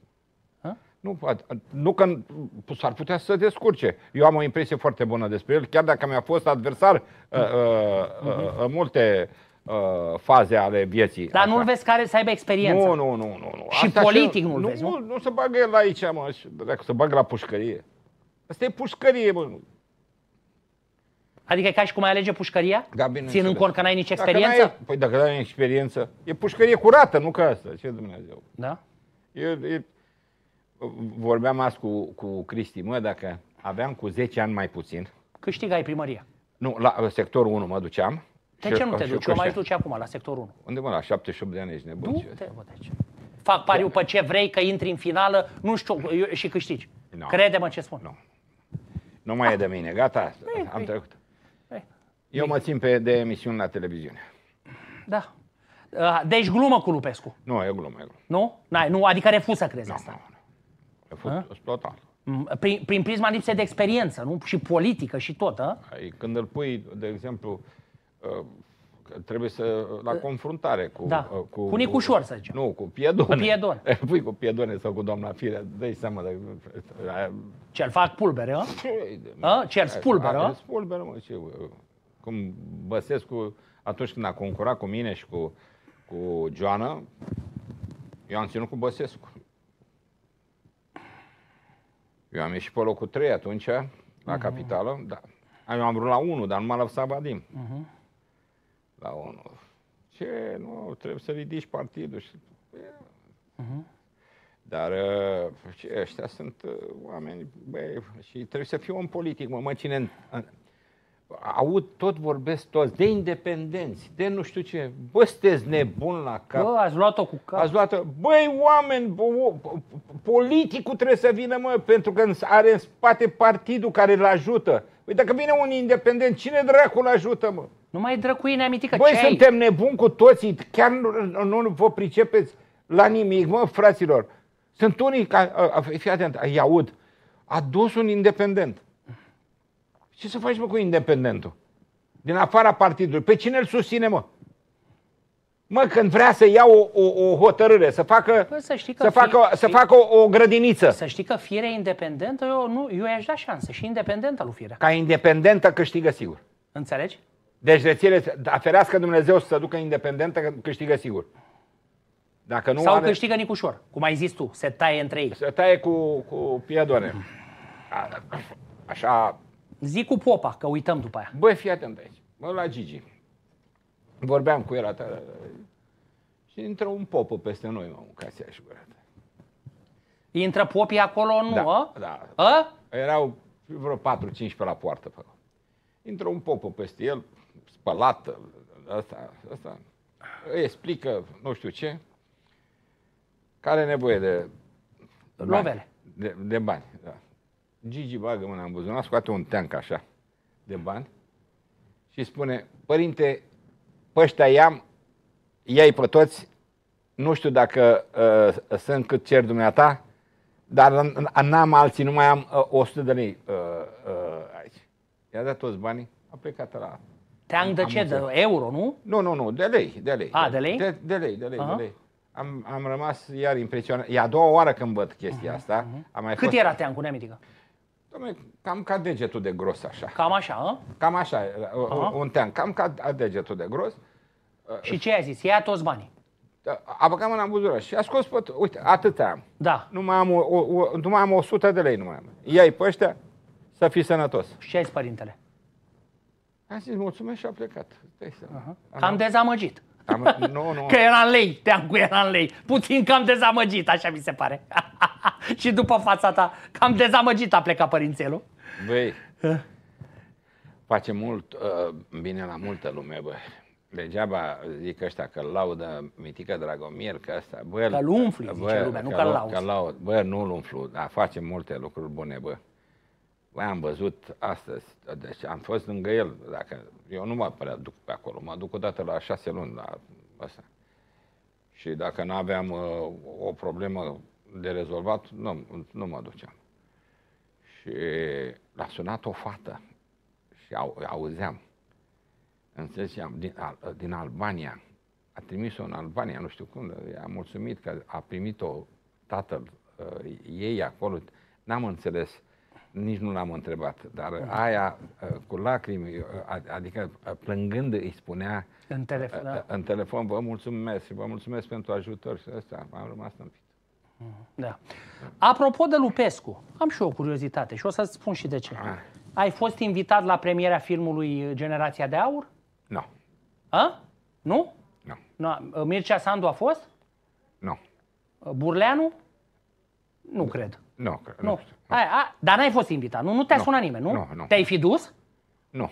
B: Nu, nu că s-ar putea să descurce. Eu am o impresie foarte bună despre el, chiar dacă mi-a fost adversar uh, uh, uh, în multe uh, faze ale vieții. Dar nu-l
A: vezi care să aibă experiență. Nu, nu, nu. nu,
B: nu. Și Asta politic nu-l nu, vezi, nu? Nu, nu se bagă el aici, mă, dacă se bagă la pușcărie. Asta e pușcărie, mă. Adică e ca și cum ai
A: alege pușcăria? Da, bine Ținând cont că n-ai nici experiență? Dacă ai
B: păi dacă n-ai experiență, e pușcărie curată, nu ca asta. Ce Dumnezeu? Da? E, e vorbeam azi cu, cu Cristi, mă, dacă aveam cu 10 ani mai puțin. Câștigai primăria. Nu, la sectorul 1 mă duceam. De ce nu te duci? Eu mai duce acum la sectorul 1. Unde mă, la 78 de ani ești nebun. Nu te bă, deci. Fac pariu
A: pe ce vrei, că intri în finală, nu știu, și câștigi. No. Crede-mă ce spun. Nu. No.
B: Nu mai ah. e de mine, gata, ei, am trecut. Ei. Eu ei. mă țin pe de emisiuni la televiziune.
A: Da. Deci glumă cu Lupescu. Nu, e glumă, e glumă. Nu? N-ai, nu? Adică refuz să crezi no, asta. No, no. A fost total. Prin, prin prisma lipsei de experiență, nu? Și politică și tot, a?
B: Da, când îl pui, de exemplu, ă, trebuie să la ă, confruntare cu da. Ă, cu, cu Nicușor, să zicem. Nu, cu Piedone. Cu Piedone. Pui cu Piedone sau cu doamna Firea, dă-i seama de ce fac pulbere, a? a? Ce-l spulberă? spulberă, mă, ce, cum Băsescu atunci când a concurat cu mine și cu cu Joana, eu am ținut cu Băsescu. Eu am ieșit pe locul 3 atunci, la uh-huh. capitală, da. Eu am vrut la 1, dar nu m-a lăsat Vadim. Uh-huh. La 1. Ce? Nu, trebuie să ridici partidul. Și... Uh-huh. Dar uh, ce, ăștia sunt uh, oameni, băi, și trebuie să fiu un politic, mă, mă cine în, aud, tot vorbesc toți, de independenți, de nu știu ce. Bă, sunteți nebun la cap. Bă, ați luat-o cu cap. Ați luat-o. Băi, oameni, bă, politicul trebuie să vină, mă, pentru că are în spate partidul care îl ajută. Păi dacă vine un independent, cine dracul ajută, mă? Nu
A: mai drăcui neamitică. Băi, ce suntem
B: ai? nebuni cu toții. Chiar nu, nu, nu vă pricepeți la nimic, mă, fraților. Sunt unii, ca, fii atent, îi aud, a dus un independent. Ce să faci, mă, cu independentul? Din afara partidului. Pe cine îl susține, mă? Mă, când vrea să ia o, o, o hotărâre, să facă, păi să știi că să facă, fi, să facă o, o grădiniță. Să știi că firea
A: independentă, eu, nu, eu i-aș da șanse. Și independenta
B: lui firea. Ca independentă câștigă sigur. Înțelegi? Deci rețele, aferească da, Dumnezeu să se ducă independentă, câștigă sigur. Dacă nu Sau are... câștigă
A: Nicușor, cum ai zis tu, se taie între ei. Se taie cu, cu piedone.
B: așa Zi cu Popa, că uităm după aia. Băi, fii atent aici. Mă la Gigi. Vorbeam cu el atât. Și intră un popă peste noi, mă, ca să și bărată. Intră popii acolo, nu, da, a? Ă? Da. A? Ă? Erau vreo 4-5 pe la poartă. Pe Intră un popă peste el, spălată, asta, asta. Îi explică, nu știu ce, care are nevoie de, de bani. Lovele. De, de bani, da. Gigi bagă mâna în buzunar, scoate un teanc așa de bani și spune, părinte, pe ăștia i-am, i pe toți, nu știu dacă uh, sunt cât cer dumneata, dar n-am alții, nu mai am uh, 100 de lei uh, uh, aici. I-a dat toți banii, a plecat la... Teanc de ce? De euro, nu? Nu, nu, nu, de lei, de lei. A, de lei? De, de lei, de lei, uh-huh. de lei. Am, am rămas iar impresionat. E a doua oară când văd chestia uh-huh, asta. Uh-huh. Am mai Cât fost... era teancul, neamitică? Dom'le, cam ca degetul de gros așa. Cam așa, a? Cam așa, uh, uh, Aha. un tean, cam ca degetul de gros. Uh, și ce ai zis? Ia toți banii. Da, a băgat mâna în buzură și a scos pe... Uite, atâta am. Da. Nu mai am, o, o, nu mai am 100 de lei, nu mai am. Ia-i pe ăștia să fii sănătos. Și ce ai zis, părintele? A zis, mulțumesc și a plecat. uh Cam dezamăgit. Am, nu, nu. Că
A: era în lei, te-am cu era în lei. Puțin cam dezamăgit, așa mi se pare. și după fața ta, cam dezamăgit a plecat părințelul.
B: Băi, face mult, uh, bine la multă lume, băi. Degeaba zic ăștia că laudă Mitică Dragomir, că ăsta... bă... Că-l umfli, bă, zice lumea, nu că-l laud. Că laud. Bă, nu-l umflu, dar face multe lucruri bune, bă. Bă, am văzut astăzi, deci am fost lângă el, dacă, eu nu mă prea duc pe acolo, mă duc odată la șase luni la ăsta. Și dacă nu aveam uh, ă, o problemă de rezolvat nu, nu mă duceam. Și l-a sunat o fată și au, auzeam. Înțelegeam, din, al, din Albania. A trimis-o în Albania, nu știu cum, a mulțumit că a primit-o tatăl uh, ei acolo. N-am înțeles, nici nu l-am întrebat, dar aia uh, cu lacrimi, uh, adică uh, plângând îi spunea în telefon, uh, da. în telefon vă mulțumesc vă mulțumesc pentru ajutor și ăsta, am rămas în pic. Da.
A: Apropo de Lupescu, am și eu o curiozitate și o să-ți spun și de ce. Ai fost invitat la premiera filmului Generația de Aur? Nu. A? Nu? Nu. No. Mircea Sandu a fost? Nu. Burleanu? Nu cred. Nu, cred. Nu. No. Aia, a, dar n-ai fost invitat, nu? Nu te-a no. sunat nimeni, nu? Nu, no. Te-ai fi dus? Nu.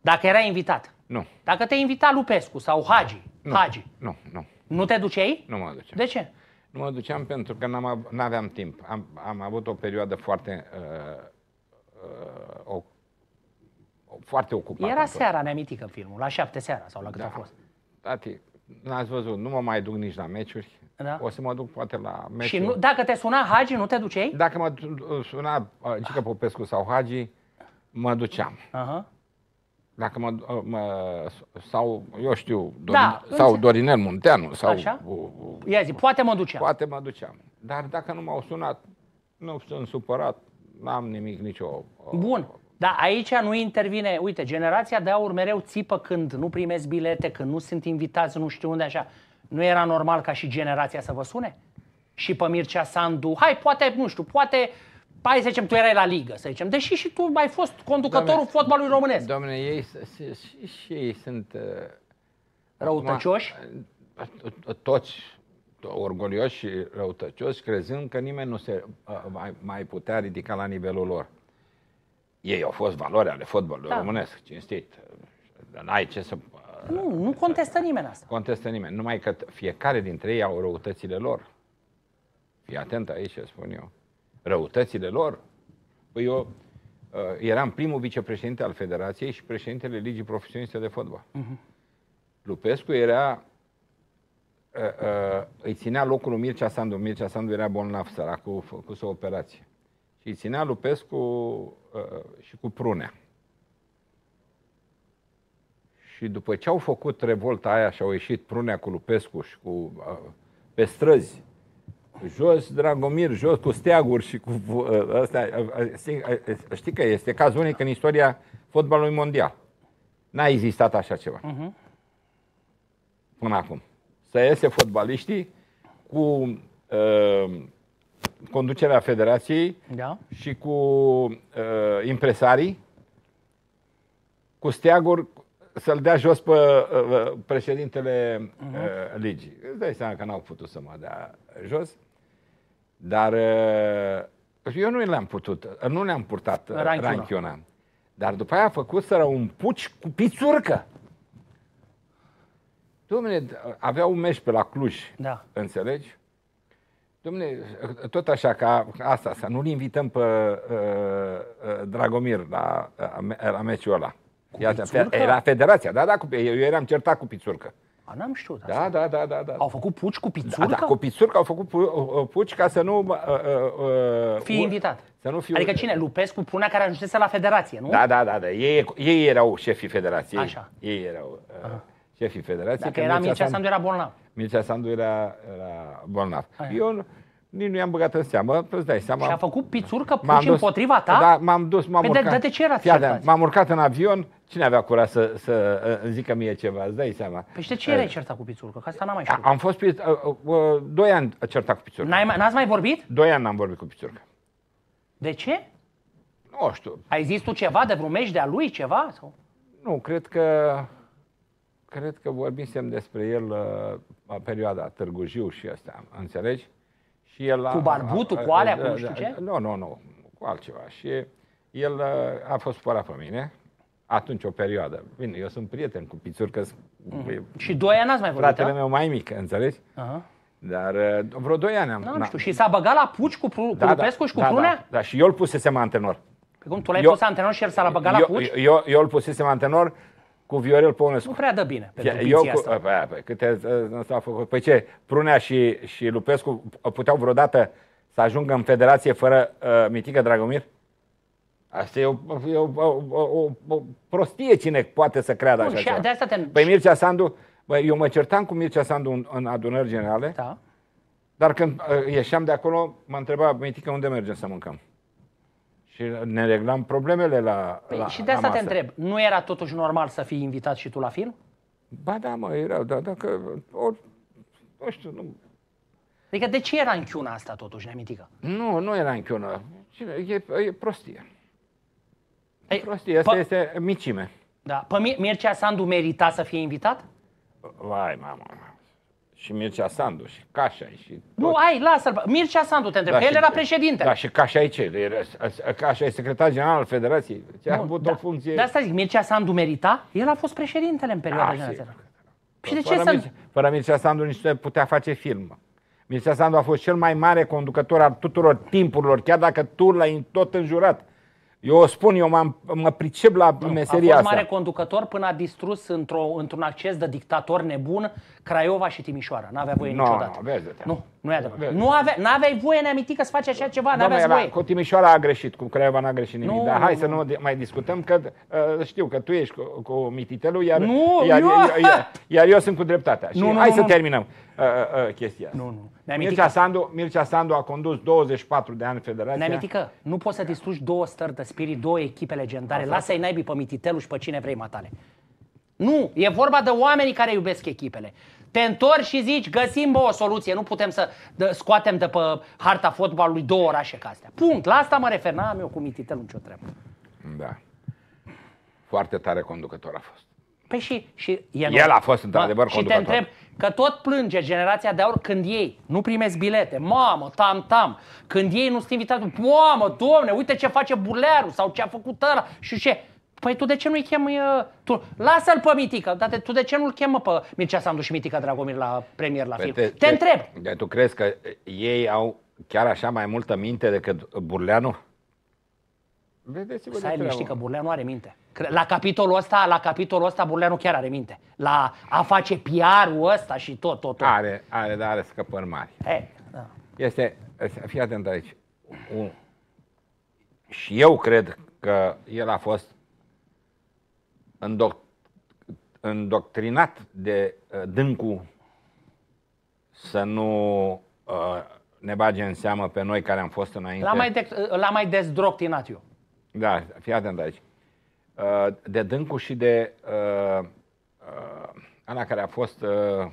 A: Dacă era invitat? Nu. Dacă te invitat Lupescu
B: sau Hagi? Nu. Hagi? Nu, nu.
A: Nu te duceai?
B: Nu mă duceam. De ce? Nu mă duceam pentru că nu aveam timp. Am, am avut o perioadă foarte uh, uh, o, foarte ocupată. Era seara
A: neamitică filmul, la șapte seara sau la cât da. a fost.
B: Tati, n-ați văzut, nu mă mai duc nici la meciuri. Da. O să mă duc poate la meciuri. Și nu,
A: dacă te suna Hagi, nu te duceai?
B: Dacă mă suna uh, Gica Popescu sau Hagi, mă duceam. Uh-huh. Dacă mă, uh, mă, sau, eu știu, da, Dorin, da, sau înțeleg. Dorinel Munteanu, sau Așa? Ia zi, poate mă duceam. Poate mă duceam. Dar dacă nu m-au sunat, nu sunt supărat, n-am nimic nicio... Uh, Bun.
A: Da, aici nu intervine, uite, generația de aur mereu țipă când nu primesc bilete, când nu sunt invitați, nu știu unde, așa. Nu era normal ca și generația să vă sune? Și pe Mircea Sandu, hai, poate, nu știu, poate, hai să zicem, tu erai la ligă, să zicem, deși și tu ai
B: fost conducătorul domne, fotbalului românesc. Domne, ei, și, și ei sunt... Uh, Răutăcioși? Uh, toți orgolioși și răutăcioși, crezând că nimeni nu se mai, mai putea ridica la nivelul lor. Ei au fost valori ale fotbalului da. românesc, cinstit. N-ai ce să...
A: Nu, nu contestă nimeni asta.
B: Contestă nimeni, numai că fiecare dintre ei au răutățile lor. Fii atent aici ce spun eu. Răutățile lor. Păi eu eram primul vicepreședinte al Federației și președintele Ligii Profesioniste de Fotbal. Uh-huh. Lupescu era Ă, ă, îi ținea locul lui Mircea Sandu. Mircea Sandu era bolnav, săracul, făcuse o operație. Și îi ținea Lupescu uh, și cu Prunea. Și după ce au făcut revolta aia și au ieșit Prunea cu Lupescu și cu, uh, pe străzi, jos Dragomir, jos cu steaguri și cu uh, astea, știi că este caz unic în istoria fotbalului mondial. N-a existat așa ceva. Uh-huh. Până acum să iese fotbaliștii cu uh, conducerea federației da. și cu uh, impresarii, cu steaguri, să-l dea jos pe uh, președintele mhm. uh, uh-huh. ligii. Îți dai seama că n-au putut să mă dea jos, dar uh, eu nu le-am putut, nu ne am purtat ranchiona. ranchiona. Dar după aia a făcut să un puci cu pițurcă. Dom'le, avea un meci pe la Cluj, da. înțelegi? Dom'le, tot așa ca asta, să nu-l invităm pe uh, uh Dragomir la, uh, la meciul ăla. Cu Iată, era federația, da, da, cu, eu eram certat cu Pițurcă. A, n-am știut Da, da, da, da, da. Au făcut puci cu da, Pițurcă? Da, da, cu Pițurcă au făcut uh, uh, puci ca să nu... Uh, uh, uh, fii invitat. Să nu fiu... Adică cine?
A: Lupescu punea care ajunsese la federație, nu? Da,
B: da, da. da. Ei, ei erau șefii federației. Așa. Ei erau... Uh, șefii federației. Dacă era Mircea Sandu, Sandu era bolnav. Mircea Sandu era, era bolnav. Aia. Eu nici nu i-am băgat în seamă, tu îți dai seama. Și a făcut pițurcă puși dus, împotriva ta? Da, m-am dus, m-am păi urcat. De, de ce era? M-am urcat în avion, cine avea curaj să, să uh, îmi zică mie ceva, îți dai seama. Păi și de ce erai uh, certat cu pițurcă?
A: Că asta n-am mai știut.
B: Am fost, uh, uh, uh, doi ani certat cu pițurcă. N-ai, n-ați mai vorbit? Doi ani n-am vorbit cu pițurcă. De ce? Nu știu. Ai zis tu
A: ceva de vreun de-a lui, ceva? Sau?
B: Nu, cred că cred că vorbisem despre el uh, perioada Târgu Jiu și ăsta, înțelegi? Și el a, cu barbutul, cu alea, da, cu nu da, știu ce? Nu, nu, nu, cu altceva. Și el uh, a fost supărat pe mine, atunci o perioadă. Bine, eu sunt prieten cu că Mm-hmm.
A: Și doi ani n-ați mai vorbit, Fratele a? meu
B: mai mic, înțelegi? Uh-huh. Dar uh, vreo doi ani am. Da, nu știu. Și s-a băgat la puci cu, cu da, Lupescu da, și cu da, da Prunea? Da, da, și eu îl pusesem antenor. Pe păi cum, tu l-ai eu, pus antenor și el s-a băgat eu, la puci? Eu, eu, eu îl pusesem antenor, cu Viorel Păunescu. Nu prea dă bine pentru cu, asta. Păi, câte ă, s-a făcut? Păi ce, Prunea și, și Lupescu puteau vreodată să ajungă în federație fără uh, Mitică Dragomir? Asta e o, e o, o, o, o prostie cine poate să creadă Bun, așa ceva. De asta te... Păi Mircea Sandu, bă, eu mă certam cu Mircea Sandu în, în adunări generale, da. dar când uh, ieșeam de acolo, mă întreba Mitică unde mergem să mâncăm. Și ne reglam problemele la, păi, la Și de asta la masă. te întreb,
A: nu era totuși normal să fii invitat și tu la film? Ba da, mă,
B: era, dar dacă... Or, nu știu, nu...
A: Adică de ce era închiuna asta
B: totuși, nemitică? Nu, nu era închiuna.
A: E, e prostie. E păi, prostie, asta p-
B: este micime.
A: Da. Pe Mircea Sandu merita să fie invitat?
B: Vai, mamă. Și Mircea Sandu și Cașa și... Tot.
A: Nu, ai, lasă-l. Mircea Sandu te întreb, da, el și, era președinte. Da,
B: și Cașa e ce? Era, Cașa e secretar general al Federației. Ce a avut da, o funcție... De asta
A: zic, Mircea Sandu merita? El a fost președintele în perioada da, da. Și de ce fără să... Mircea,
B: fără Mircea Sandu nici nu putea face film. Mircea Sandu a fost cel mai mare conducător al tuturor timpurilor, chiar dacă tu l-ai tot înjurat. Eu o spun, eu m-am, mă pricep la nu, meseria asta. A fost mare asta.
A: conducător până a distrus într-un acces de dictator
B: nebun Craiova și Timișoara. N-avea voie no, niciodată. No, nu, nu e adevărat. Nu avea,
A: aveai voie, ne că să faci așa ceva, nu aveai voie.
B: Cu Timișoara a greșit, cu Craiova n-a greșit nimic. Nu, dar hai nu. să nu mai discutăm, că uh, știu că tu ești cu, cu mititelul, iar, nu, iar, eu... Iar, iar, iar eu sunt cu dreptatea. Nu, și nu, hai nu, să nu. terminăm uh, uh, uh chestia Nu, nu. Mircea Sandu, Mircea Sandu a condus 24 de ani federația. Neamitică, nu poți să distrugi două stări de spirit, două echipe
A: legendare. Lasă-i naibii pe mititelul și pe cine vrei matale. Nu, e vorba de oamenii care iubesc echipele te întorci și zici, găsim bă, o soluție, nu putem să scoatem de pe harta fotbalului două orașe ca astea. Punct, la asta mă refer, n-am eu cu Mititelul nicio treabă.
B: Da. Foarte tare conducător a fost.
A: Păi și, și e
B: El a fost într-adevăr conducător. Și te întreb
A: că tot plânge generația de aur când ei nu primesc bilete. Mamă, tam, tam. Când ei nu sunt invitați, mamă, domne, uite ce face Burlearu sau ce a făcut ăla și ce. Păi tu de ce nu-i chemi... Tu, lasă-l pe Mitică, dar tu de ce nu-l chemă pe Mircea Sandu și Mitică Dragomir la premier la păi film? Te, te, te întreb!
B: De, tu crezi că ei au chiar așa mai multă minte decât Burleanu?
A: Să ai știi că
B: Burleanu are minte.
A: La capitolul ăsta, la capitolul ăsta Burleanu chiar are minte. La a face
B: PR-ul ăsta și tot, tot, tot. Are, are, dar are scăpări mari. E, da. Este, fii atent aici. Un, și eu cred că el a fost îndoctrinat de uh, dâncu să nu uh, ne bage în seamă pe noi care am fost înainte. L-am mai,
A: de- uh, l mai dezdroctinat eu.
B: Da, fii atent aici. Uh, de dâncu și de uh, uh, Ana care a fost uh,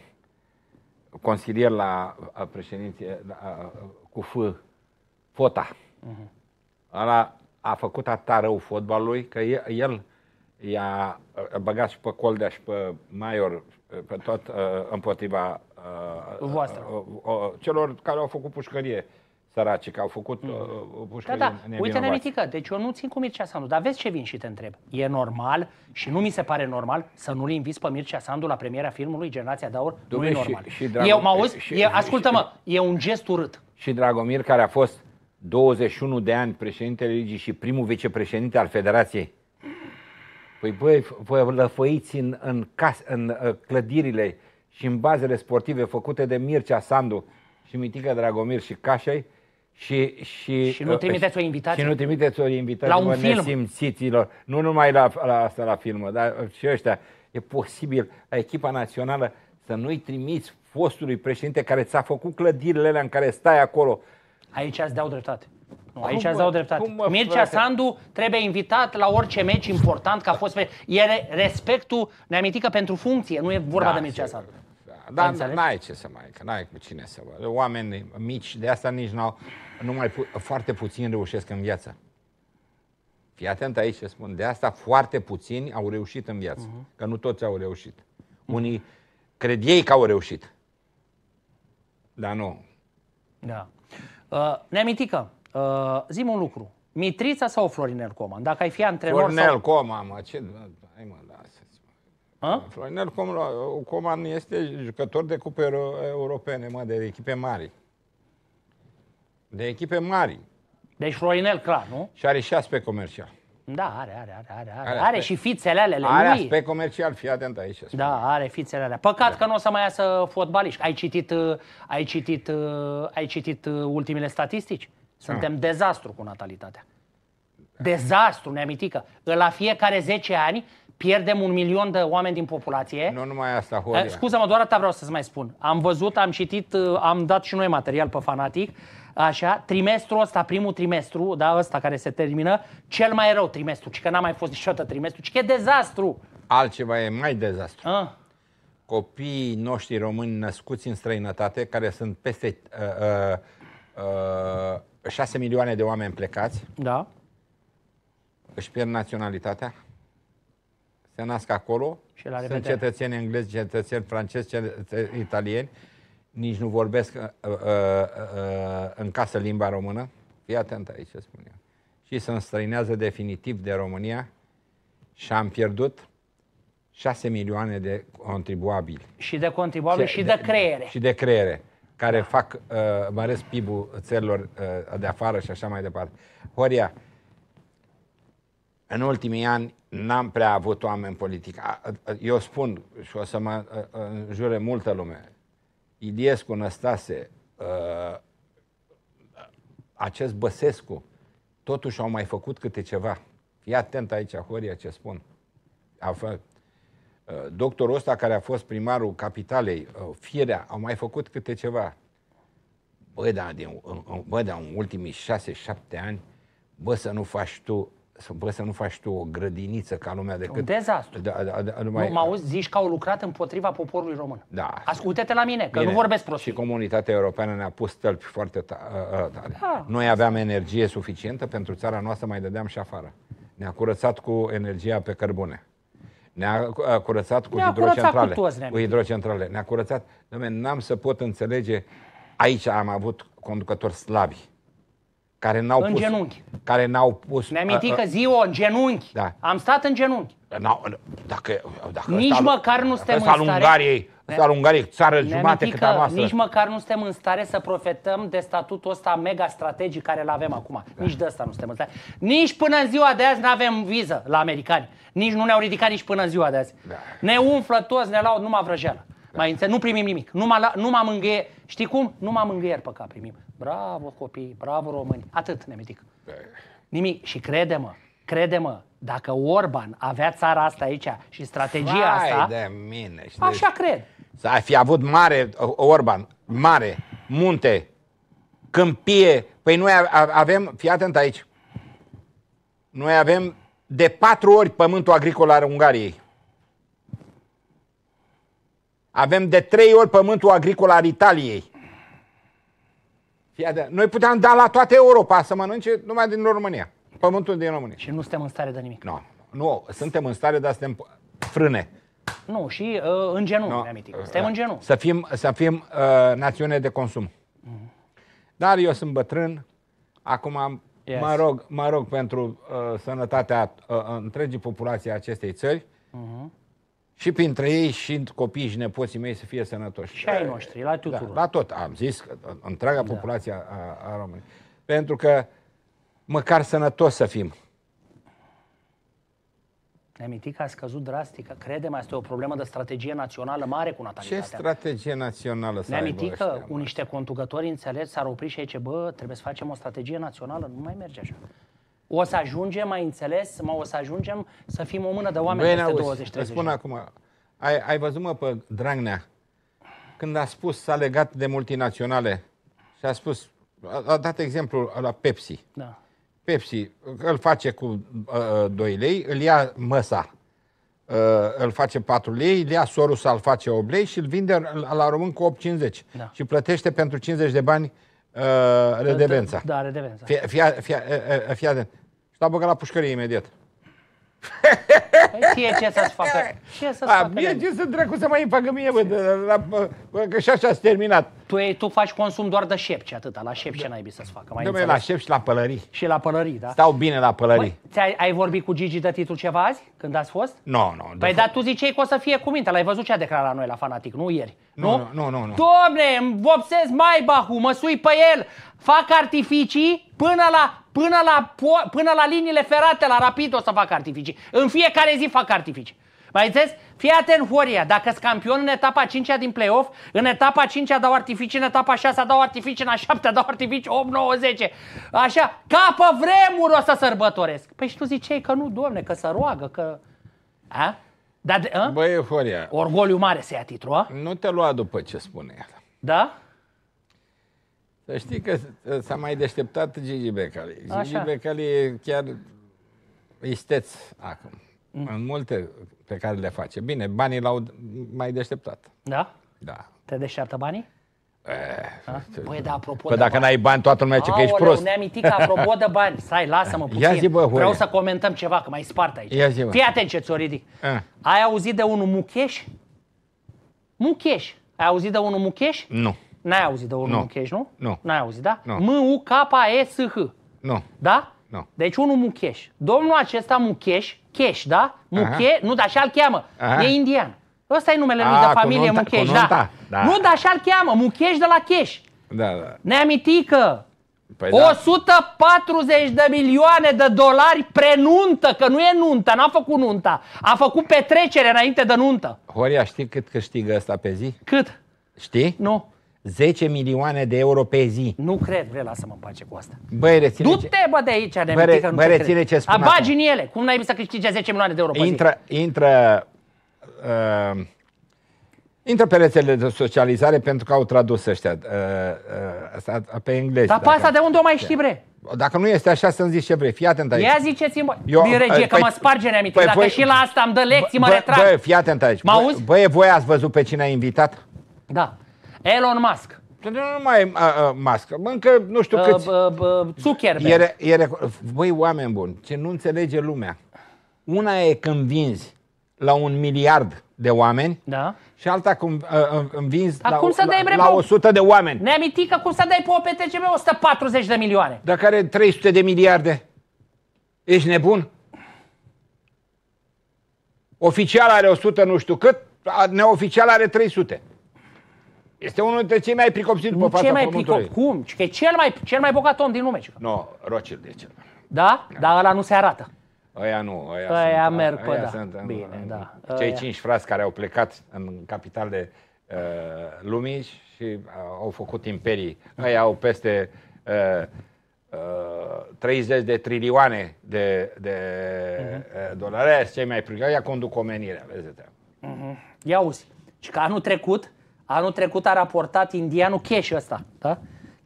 B: consilier la uh, președinție uh, cu F, Fota. Uh-huh. Mhm. Ala a făcut atât rău fotbalului că el, el i-a uh, băgat și pe Coldea și pe Maior, uh, pe tot uh, împotriva voastră. celor care au făcut pușcărie săraci, că au făcut mm. uh, mm-hmm. da, pușcărie Da, da, uite nemitică,
A: deci eu nu țin cu Mircea Sandu, dar vezi ce vin și te întreb. E normal și nu mi se pare normal să nu-l inviți pe Mircea Sandu la premiera filmului Generația de Aur? nu e normal. Și, și eu, mă auzi, și, e, ascultă-mă,
B: și, e un gest urât. Și Dragomir, care a fost 21 de ani președintele ligii și primul vicepreședinte al Federației Păi băi, vă lăfăiți în, în, cas, în uh, clădirile și în bazele sportive făcute de Mircea Sandu și Mitică Dragomir și Cașei și, și, și nu uh, trimiteți o invitație? Și nu trimiteți o invitație la un film. nesimțiților. Nu numai la, la asta la filmă, dar uh, și ăștia. E posibil la echipa națională să nu-i trimiți fostului președinte care ți-a făcut clădirile alea în care stai acolo. Aici îți dau dreptate. Nu, aici îți dau dreptate. Cum Mircea frate? Sandu
A: trebuie invitat la orice meci important că a fost pe... E respectul, ne că pentru funcție, nu e vorba da, de Mircea Sandu.
B: Da, dar n-ai ce să mai, că n-ai cu cine să vă. Oameni mici, de asta nici n-au, mai pu- foarte puțin reușesc în viață. Fii atent aici ce spun. De asta foarte puțini au reușit în viață. Uh-huh. Că nu toți au reușit. Uh-huh. Unii cred ei că au reușit. Dar nu. Da.
A: Uh, Neamitică, Uh, zim un lucru. Mitrița sau Florinel Coman? Dacă ai fi antrenor Florinel sau...
B: Coman, mă, ce... Hai mă, lasă Florinel Coman este jucător de cupe europene, mă, de echipe mari. De echipe mari. Deci Florinel, clar, nu? Și are și aspect comercial. Da, are,
A: are, are, are, are. Are, are și
B: fițele alea lui. Are aspect
A: comercial, fii atent aici. Aspect. Da, are fițele alea. Păcat da. că nu o să mai iasă fotbaliști. Ai citit, uh, ai citit, uh, ai citit uh, ultimele statistici? Suntem ah. dezastru cu natalitatea. Dezastru, neamitică. La fiecare 10 ani pierdem un milion de oameni din populație. Nu numai asta, Horia. Eh, Scuza-mă, doar atât vreau să-ți mai spun. Am văzut, am citit, eh, am dat și noi material pe Fanatic. Așa, trimestrul ăsta, primul trimestru, da, ăsta care se termină, cel mai rău trimestru, ci că n-a mai fost niciodată trimestru, ci că e dezastru.
B: Altceva e mai dezastru. Ah. Copiii noștri români născuți în străinătate, care sunt peste uh, uh, uh, 6 milioane de oameni plecați, Da. își pierd naționalitatea, se nasc acolo, Și la sunt cetățeni englezi, cetățeni francezi, cetățeni italieni, nici nu vorbesc uh, uh, uh, uh, în casă limba română. Fii atent aici ce spun eu. Și se înstrăinează definitiv de România și am pierdut 6 milioane de contribuabili. Și de contribuabil și de, creiere. Și de creiere care da. fac, uh, măresc PIB-ul țărilor uh, de afară și așa mai departe. Horia, în ultimii ani n-am prea avut oameni politici. Eu spun și o să mă înjure multă lume, Iliescu, Năstase, uh, acest Băsescu, totuși au mai făcut câte ceva. Fii atent aici, Horia, ce spun. Au făcut Uh, doctorul ăsta care a fost primarul capitalei, uh, Firea, au mai făcut câte ceva. Bă, dar, din, uh, bă, da, în ultimii șase, șapte ani, bă, să nu faci tu bă, să nu faci tu o grădiniță ca lumea de Un dezastru. Da, da, da, numai... Nu, mă auzi,
A: zici că au lucrat împotriva poporului
B: român. Da. Ascultă-te
A: la mine, că Bine. nu vorbesc
B: prost. Și comunitatea europeană ne-a pus tălpi foarte ă, ă, tare. Da. Noi aveam energie suficientă pentru țara noastră, mai dădeam și afară. Ne-a curățat cu energia pe cărbune. Ne-a curățat cu ne hidrocentrale. Curățat cu, toți, cu hidrocentrale. Ne-a curățat. Dom'le, n-am să pot înțelege. Aici am avut conducători slabi care n-au în genunchi. Care n-au pus... Mi-am amintit că ziua în genunchi.
A: Da. Am stat în genunchi.
B: dacă, dacă Nici măcar
A: nu suntem în stare. Ungariei
B: Țară Ungariei, țară ne jumate cât a noastră. Nici
A: măcar nu suntem în stare să profetăm de statutul ăsta mega strategic care îl avem acum. Da. Nici de asta nu suntem în stare. Nici până în ziua de azi nu avem viză la americani. Nici nu ne-au ridicat nici până în ziua de azi. Da. Ne umflă toți, ne lau numai vrăjeală. Da. Mai înțeleg, nu primim nimic. Numai, m numai îngâie. Știi cum? Numai mângâieri pe cap primim. Bravo copii, bravo români. Atât ne mitic. Da. Nimic. Și crede-mă, crede-mă, dacă Orban avea țara asta aici și strategia Vai asta,
B: de mine, știi? așa deci- cred. Să ai fi avut mare, Orban, mare, munte, câmpie. Păi noi avem, fii atent aici, noi avem de patru ori pământul agricol al Ungariei. Avem de trei ori pământul agricol al Italiei. Noi puteam da la toată Europa să mănânce numai din România. Pământul din România. Și nu suntem în stare de nimic. Nu, nu suntem în stare, dar suntem frâne.
A: Nu, și uh, în genunchi no. ne amintim.
B: Suntem uh, în genunchi. Să fim, să fim uh, națiune de consum. -huh. Mhm. Dar eu sunt bătrân, acum yes. mă, rog, mă rog pentru uh, sănătatea uh, întregii populații acestei țări. uh mhm. -huh. Și printre ei și copiii și nepoții mei să fie sănătoși. Și ai noștri, la da, tuturor. Da, la tot, am zis, întreaga da. populație a, a României. Pentru că măcar sănătos să fim
A: ne că a scăzut drastic. Credem, asta e o problemă de strategie națională mare cu natalitatea. Ce
B: strategie națională să Ne-am că cu
A: niște conducători înțelepți s-ar opri și aici, bă, trebuie să facem o strategie națională. Nu mai merge așa. O să ajungem, mai înțeles, mă, o să ajungem să fim o mână de oameni Băi, peste 20 30 spun
B: acum, ai, ai văzut mă pe Dragnea, când a spus, s-a legat de multinaționale și a spus, a, a dat exemplu la Pepsi. Da. Pepsi îl face cu uh, 2 uh, lei, îl ia măsa, uh, îl face 4 lei, îl ia sorul să-l face 8 lei și îl vinde la român cu 8,50 da. și plătește pentru 50 de bani uh, redevența. Da, redevența. Fia, fia, fia, fia, fia, fia, l-a băgat la pușcărie imediat. Păi ție ce să-ți facă? Ce să-ți facă? Mie ce să dracu să mai facă mie, bă, că și
A: așa s terminat. Tu, tu faci consum doar de șepci atâta, la șepci da. n-ai să-ți
B: facă. Mai la șepci și la pălării. Și la pălării, da? Stau bine la pălării.
A: Bă, ai ai vorbit cu Gigi de titlu ceva azi, când ați fost?
B: Nu, no, nu. No, păi dar
A: tu zici că o să fie cu minte, l-ai văzut ce a declarat la noi la Fanatic, nu ieri?
B: Nu, nu, nu. nu, nu.
A: Domne, îmi vopsesc mai bahu, mă sui pe el, fac artificii până la, până la, până la liniile ferate, la rapid o să fac artificii. În fiecare zi fac artificii. Mai înțeles? Fii atent, Horia, dacă sunt campion în etapa 5 din play-off, în etapa 5 dau artificii, în etapa 6 dau artificii, în a 7 dau artificii, 8, 9, 10. Așa, capă vremuri o să sărbătoresc. Păi și tu zicei că nu, domne, că să
B: roagă, că... A? Dar, de, a? Băi, Horia... Orgoliu mare să ia titlu, a? Nu te lua după ce spune el. Da? Să știi că s-a mai deșteptat Gigi Becali. Așa. Gigi Becali e chiar isteț acum. Mm. În multe pe care le face. Bine, banii l-au mai deșteptat. Da? Da.
A: Te deșteaptă banii?
B: Eh, ah, băi, da, apropo de dacă n-ai bani, toată lumea zice că ești prost. Ne-am că apropo de
A: bani. Stai, lasă-mă puțin. Ia zi, bă, Vreau să comentăm ceva, că mai spart aici. Ia zi, bă. Fii atent ce ți-o ridic. A. Ah. Ai auzit de unul mucheș? Mucheș. Ai auzit de unul mucheș? Nu. N-ai auzit de unul Mucheș, nu? Nu. N-ai auzit, da? Nu. M-U-K-E-S-H. Nu. Da? Nu. Deci unul Mucheș. Domnul acesta Mucheș, Cheș, da? Muche, Aha. nu, dar așa-l cheamă. Aha. E indian. Ăsta e numele lui A, ah, de familie, Mucheș, da. da. Nu, dar așa-l cheamă, Mucheș de la Cheș. Da, da. Neamitică, Păi 140 da. de milioane de dolari prenuntă, că nu e nuntă, n-a făcut nunta. A făcut petrecere înainte de nuntă.
B: Horia, știi cât câștigă asta pe zi? Cât? Știi? Nu. 10 milioane de euro pe zi. Nu cred, Vrei lasă-mă în pace cu asta. Băi, reține Du-te, ce...
A: bă, de aici, de re... nu bă, ce reține ce spun A, în ele. Cum n-ai să câștige 10 milioane de euro pe intră,
B: zi? Intră, uh, intră pe rețelele de socializare pentru că au tradus ăștia uh, uh, asta, pe engleză. Dar pe de unde o mai știi, bre? Dacă nu este așa, să-mi zici ce vrei. Fii atent aici. Ia
A: ziceți-mi, din regie, păi- că mă sparge
B: neamitul. Păi dacă voi, și la asta îmi dă lecții, bă, mă retrag. Băi, fii atent aici. Mă Bă, voi ați văzut pe cine ai invitat? Da. Elon Musk. Nu mai uh, uh, Musk, încă nu știu uh, câți. Uh,
A: uh, Zuckerberg. Ele,
B: ele, băi, oameni buni, ce nu înțelege lumea. Una e când vinzi la un miliard de oameni da. și alta cum uh, vinzi la, cum să dai, la, la 100 de oameni.
A: Ne-am că cum să dai pe o PTCB 140
B: de milioane. Dar care 300 de miliarde? Ești nebun? Oficial are 100 nu știu cât, neoficial are 300. Este unul dintre cei mai pricopsiți după fața cei mai Pricop, cum?
A: Că e cel mai, cel mai bogat om din lume.
B: Nu, no, Rothschild e cel mai.
A: Da? da? Dar ăla nu se arată.
B: Aia nu, aia, aia sunt, merg pe aia da. sunt Bine, în, da. Aia... Cei cinci frați care au plecat în capitalele uh, lumii și uh, au făcut imperii. Aia au peste uh, uh, 30 de trilioane de, de uh-huh. dolari. Aia cei mai pricopsiți. Aia conduc omenirea, vezi Uh-huh. Ia uzi. Și că anul trecut
A: Anul trecut a raportat indianul cash ăsta, da?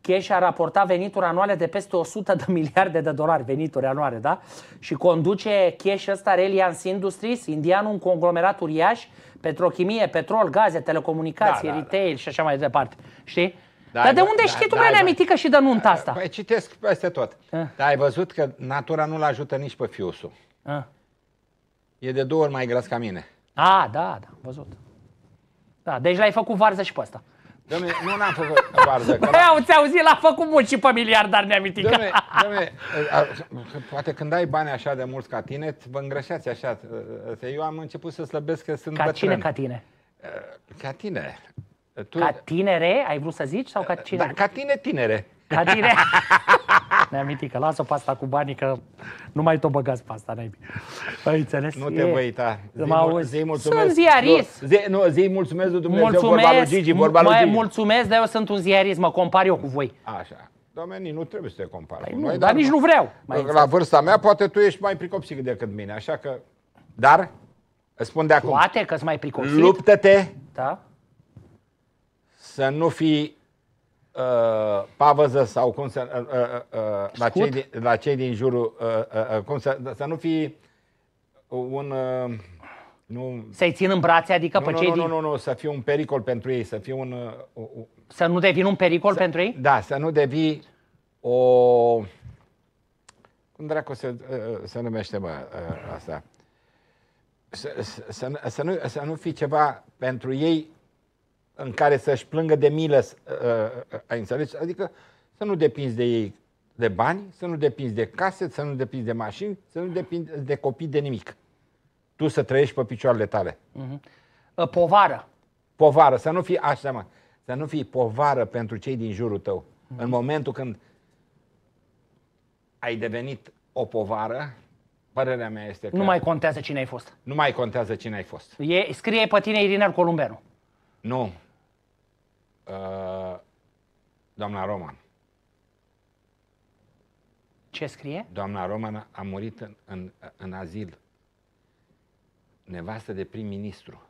A: Cash a raportat venituri anuale de peste 100 de miliarde de dolari, venituri anuale, da? Și conduce cash ăsta Reliance Industries, indianul, un conglomerat uriaș, petrochimie, petrol, gaze, telecomunicații, da, da, da.
B: retail da. și așa mai departe. Știi? Da, Dar de da, unde da, știi da, tu, da, mitică și de nunta asta? Păi citesc peste tot. Ah. Dar ai văzut că natura nu-l ajută nici pe fiusul. Ah. E de două ori mai gras ca mine. A, ah, da, da, văzut. Da, deci l-ai făcut varză și pe ăsta. Dom'le, nu n-am făcut varză.
A: Băi, au, ți zis, l-a făcut mult și pe miliardar
B: neamitic. Dom'le, dom'le, poate când ai bani așa de mulți ca tine, vă îngrășați așa. Ă, ă, ă, eu am început să slăbesc că sunt ca bătrân. cine ca tine? Ca tine. Tu... Ca tinere, ai vrut să zici? Sau ca cine? Da, ca tine tinere. Ca tine.
A: că lasă pasta cu banii că nu mai tot băgați pasta, n Ai înțeles? Nu te voi uita. Zi, mulțumesc. Sunt ziarist. Nu,
B: zi, nu, zi mulțumesc lui Dumnezeu, mulțumesc, vorba lui Gigi, vorba lui Gigi.
A: Mulțumesc, dar eu sunt un ziarist, mă compar eu cu voi. Așa.
B: Domenii nu trebuie să te compari. Păi cu noi, dar, dar nici nu vreau. Mai la exact. vârsta mea, poate tu ești mai pricopsit decât mine, așa că... Dar, îți spun de acum... Poate că-s mai pricopsit. Luptă-te da? să nu fii uh, pavăză sau cum să, uh, uh, uh, la, cei din, la cei din jurul, uh, uh, uh, cum să, să nu fii un... Uh, nu... Să-i țin în brațe, adică nu, pe nu, cei nu, din... Nu, nu, nu, să fie un pericol pentru ei, să fie un... Uh, uh, să nu devin un pericol să, pentru ei? Da, să nu devii o... Cum dracu se, uh, uh se numește, mă, uh, asta? Să, să, să, să, nu, să nu fii ceva pentru ei în care să-și plângă de milă, ă, ă, ă, ai înțeles? Adică să nu depinzi de ei de bani, să nu depinzi de case, să nu depinzi de mașini, să nu depinzi de copii, de nimic. Tu să trăiești pe picioarele tale. Uh-huh. Povară. Povară, să nu fii așa, mă, să nu fii povară pentru cei din jurul tău. Uh-huh. În momentul când ai devenit o povară, părerea mea este că... Nu mai
A: contează cine ai fost.
B: Nu mai contează cine ai fost. E, scrie pe tine
A: Irina Columbenu.
B: Nu. Uh, doamna Roman. Ce scrie? Doamna Roman a murit în, în, în azil. Nevastă de prim-ministru.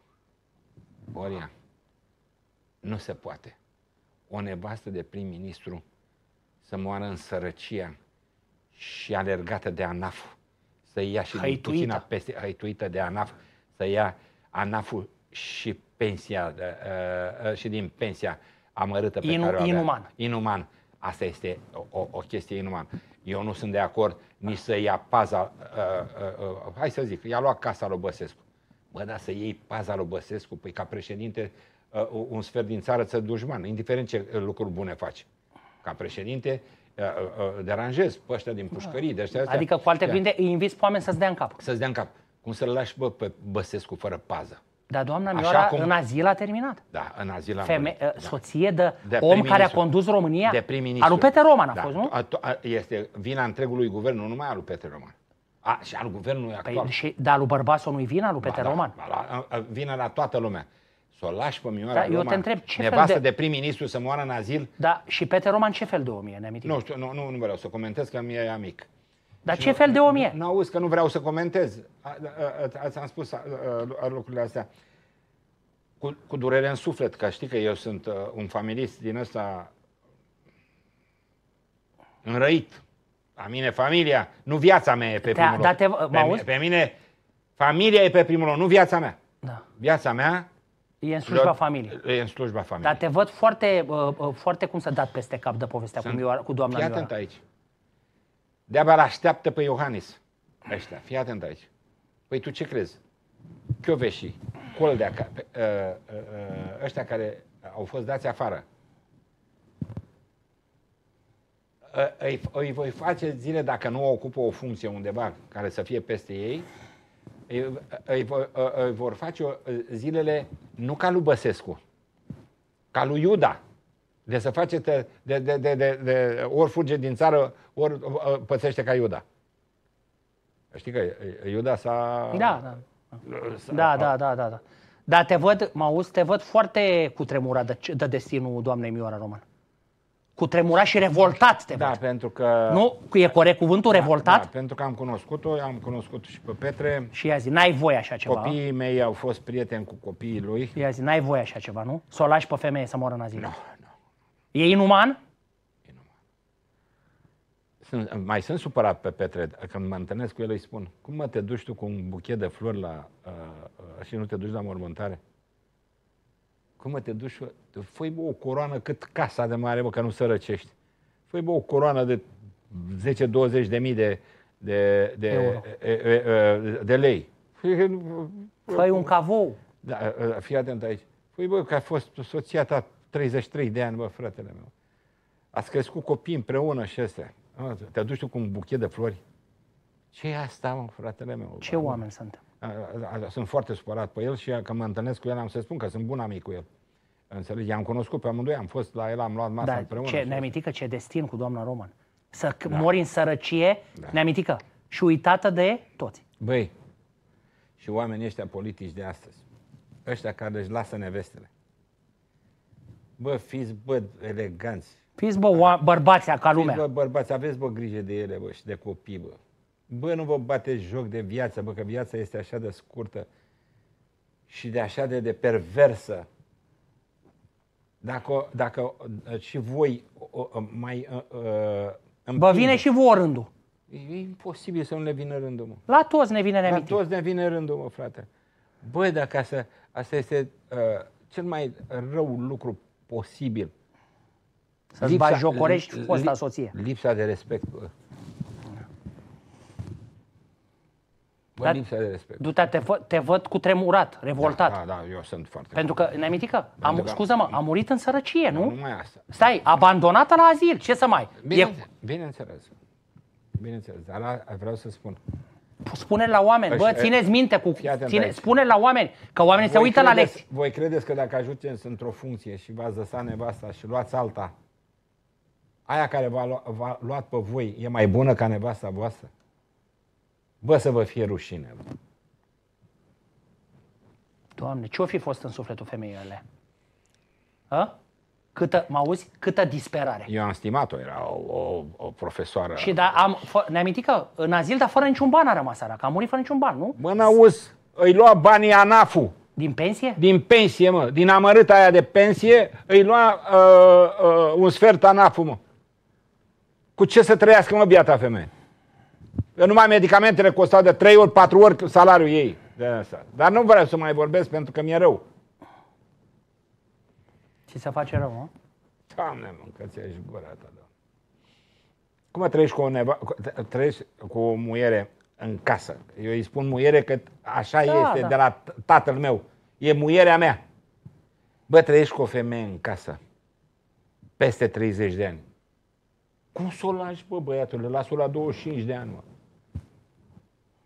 B: Boria. Nu se poate. O nevastă de prim-ministru să moară în sărăcia și alergată de ANAF. Să ia și hăituită. din puțina peste, hăituită de ANAF, să ia ANAF-ul și pensia uh, uh, și din pensia amărâtă pe Inu, care o avea. Inuman. Inuman. Asta este o, o chestie inumană. Eu nu sunt de acord nici să ia paza, uh, uh, uh, hai să zic, i-a luat casa lui Băsescu. Bă, dar să iei paza lui Băsescu, păi ca președinte uh, un sfert din țară să dușman, indiferent ce uh, lucruri bune faci. Ca președinte uh, uh, uh deranjez pe ăștia din pușcării. De ăștia, adică, cu alte cuvinte, îi inviți pe oameni să-ți dea în cap. Să-ți dea în cap. Cum să-l lași bă, pe Băsescu fără pază?
A: Dar doamna Mioara cum... în azil a terminat.
B: Da, în azil a Feme...
A: Uh, da. Soție de, de om care a condus România. De prim-ministru. Alu Peter Roman a da. fost, nu?
B: A, a, este vina întregului guvern, nu numai alu Peter Roman. A, și al guvernului păi, actual. Și, dar lui Bărbasu nu-i vina lui Peter ba, da, Roman? Da, la, la, vina la toată lumea. Să o lași pe Mioara da, Roman, eu te întreb, ce fel de... de prim-ministru să moară în azil? Da, și Peter Roman ce fel de om e? Ne nu știu, nu, nu, nu vreau să comentez că mi-e amic. Dar ce fel de om e? Nu auzi că nu vreau să comentez. Ați am spus lucrurile astea. Cu, cu durere în suflet, că știi că eu sunt uh, un familist din ăsta înrăit. La mine familia, nu viața mea e pe da, primul da, loc. Te, pe, auzi? pe mine familia e pe primul loc, nu viața mea. Da. Viața mea E în slujba
A: familiei. E în slujba familiei. Dar te văd foarte, uh, uh, foarte cum să dat peste cap de povestea Sunt... cu, Mioara, cu doamna Fii
B: aici. De-abia așteaptă pe Iohannis. Ăștia, fii atent aici. Păi tu ce crezi? Chioveșii, Coldea, ă, ă, ă, ăștia care au fost dați afară, îi, îi voi face zile dacă nu ocupă o funcție undeva care să fie peste ei, îi, îi, îi vor face zilele nu ca lui Băsescu, ca lui Iuda, de să face, te, de, de, de, de, de, ori fuge din țară, ori uh, uh, pățește ca Iuda. Știi că uh, Iuda s-a... Da, da. S-a... Da, da,
A: da, da, da. Dar te văd, mă auzi, te văd foarte cutremurat de, de destinul doamnei Miora Roman. tremura și revoltat te da, văd. Da, pentru
B: că... Nu? E corect cuvântul, da, revoltat? Da, pentru că am cunoscut-o, am cunoscut și pe Petre. Și i-a zis, n-ai voie așa ceva. Copiii mei au fost prieteni cu copiii lui. I-a zis, n-ai voie așa ceva, nu? Să o
A: lași pe femeie să moară în azil. No. E inuman?
B: Sunt, mai sunt supărat pe Petre. Când mă întâlnesc cu el, îi spun, cum mă te duci tu cu un buchet de flori la, uh, uh, și nu te duci la mormântare? Cum mă te duci? Făi bă, o coroană cât casa de mare, bă, că nu sărăcești. Făi bă, o coroană de 10-20 de mii de, de, de, e, e, de lei. Făi un cavou. Da, fii atent aici. Păi bă, că a fost soția ta 33 de ani, bă, fratele meu. Ați crescut copii împreună și astea. Te aduci tu cu un buchet de flori? ce e asta, mă, fratele meu? Ce bă, oameni sunt? Sunt foarte supărat pe el și că mă întâlnesc cu el am să spun că sunt bun amic cu el. Înțelegi? I-am cunoscut pe amândoi, am fost la el, am luat masa da, împreună. Ce, amintică
A: ce destin cu doamna Roman. Să da. mori în sărăcie, da. amintică. și uitată de toți.
B: Băi, și oamenii ăștia politici de astăzi, ăștia care își lasă nevestele, Bă, fiți, bă, eleganți.
A: Fiți, bă, bărbația ca lumea. Fiți, bă,
B: bărbați, aveți, bă, grijă de ele, bă, și de copii, bă. Bă, nu vă bateți joc de viață, bă, că viața este așa de scurtă și de așa de, de perversă. Dacă, dacă și voi o, o, mai uh, Bă, vine și vouă rândul. E imposibil să nu ne vină rândul, mă. La toți ne vine nemitit. La toți ne vine rândul, mă, frate. Bă, dacă asta, asta este uh, cel mai rău lucru posibil. Să-ți lipsa, jocorești fosta soție. Lipsa de respect. Bă, bă Dar lipsa de respect.
A: Du te, te văd cu tremurat, revoltat. Da, da, da
B: eu sunt foarte... Pentru
A: că, ne că da, am, da. scuză-mă, a murit în sărăcie, nu? Nu mai asta. Stai, abandonată la azil, ce să mai... Bine, e...
B: Bineînțeles. Bineînțeles, dar vreau să spun,
A: spune la oameni, păi bă, țineți minte cu ține, spune la oameni, că oamenii voi se uită credeți, la lecții.
B: Voi credeți că dacă ajungeți într-o funcție și v-ați lăsat nevasta și luați alta, aia care v-a, lua, luat pe voi e mai bună ca nevasta voastră? Bă, să vă fie rușine. Bă.
A: Doamne, ce-o fi fost în sufletul femeii alea? A? Câtă, mă auzi? Câtă disperare. Eu am stimat-o, era o, o, o profesoară. Și da, am, ne-am că în azil, dar fără niciun ban a rămas ara, că a murit fără niciun ban, nu? Mă, n
B: îi lua banii ANAF-ul. Din pensie? Din pensie, mă. Din amărâta aia de pensie, îi lua uh, uh, un sfert ANAF-ul, mă. Cu ce să trăiască, mă, biata femeie? Eu numai medicamentele costau de 3 ori, 4 ori salariul ei. De asta. Dar nu vreau să mai vorbesc pentru că mi-e rău. Și să face rău, mă? Doamne, mă, că ți-ai gura ta, doamne. Cum trăiești cu o, neva- trăiești cu o muiere în casă? Eu îi spun muiere că așa da, este da. de la tatăl meu. E muierea mea. Bă, trăiești cu o femeie în casă. Peste 30 de ani. Cum să o lași, bă, băiatule? Las-o la 25 de ani, mă.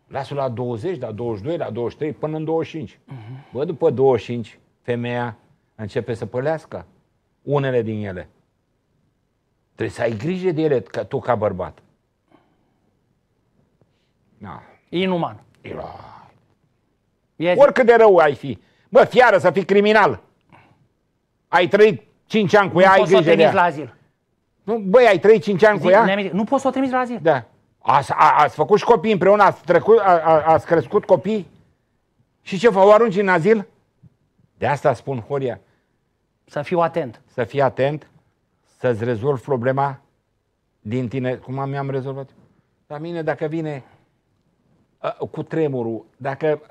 B: Las-o la 20, la 22, la 23, până în 25. Uh-huh. Mhm. Bă, după 25, femeia începe să pălească unele din ele. Trebuie să ai grijă de ele ca tu ca bărbat. Da. Inuman. E... Oricât de rău ai fi. Bă, fiară să fii criminal. Ai trăit 5 ani cu ea, nu ai grijă de ea. la azil. Nu, băi, ai trăit 5 ani Zic, cu ea? Nu poți să o trimiți la azil. Da. Ați, a, ați făcut și copii împreună? Ați, trecut, a, a, ați crescut copii? Și ce, vă arunci în azil? De asta spun, Horia. Să fiu atent. Să fii atent, să-ți rezolvi problema din tine, cum mi-am rezolvat. La mine, dacă vine uh, cu tremurul, dacă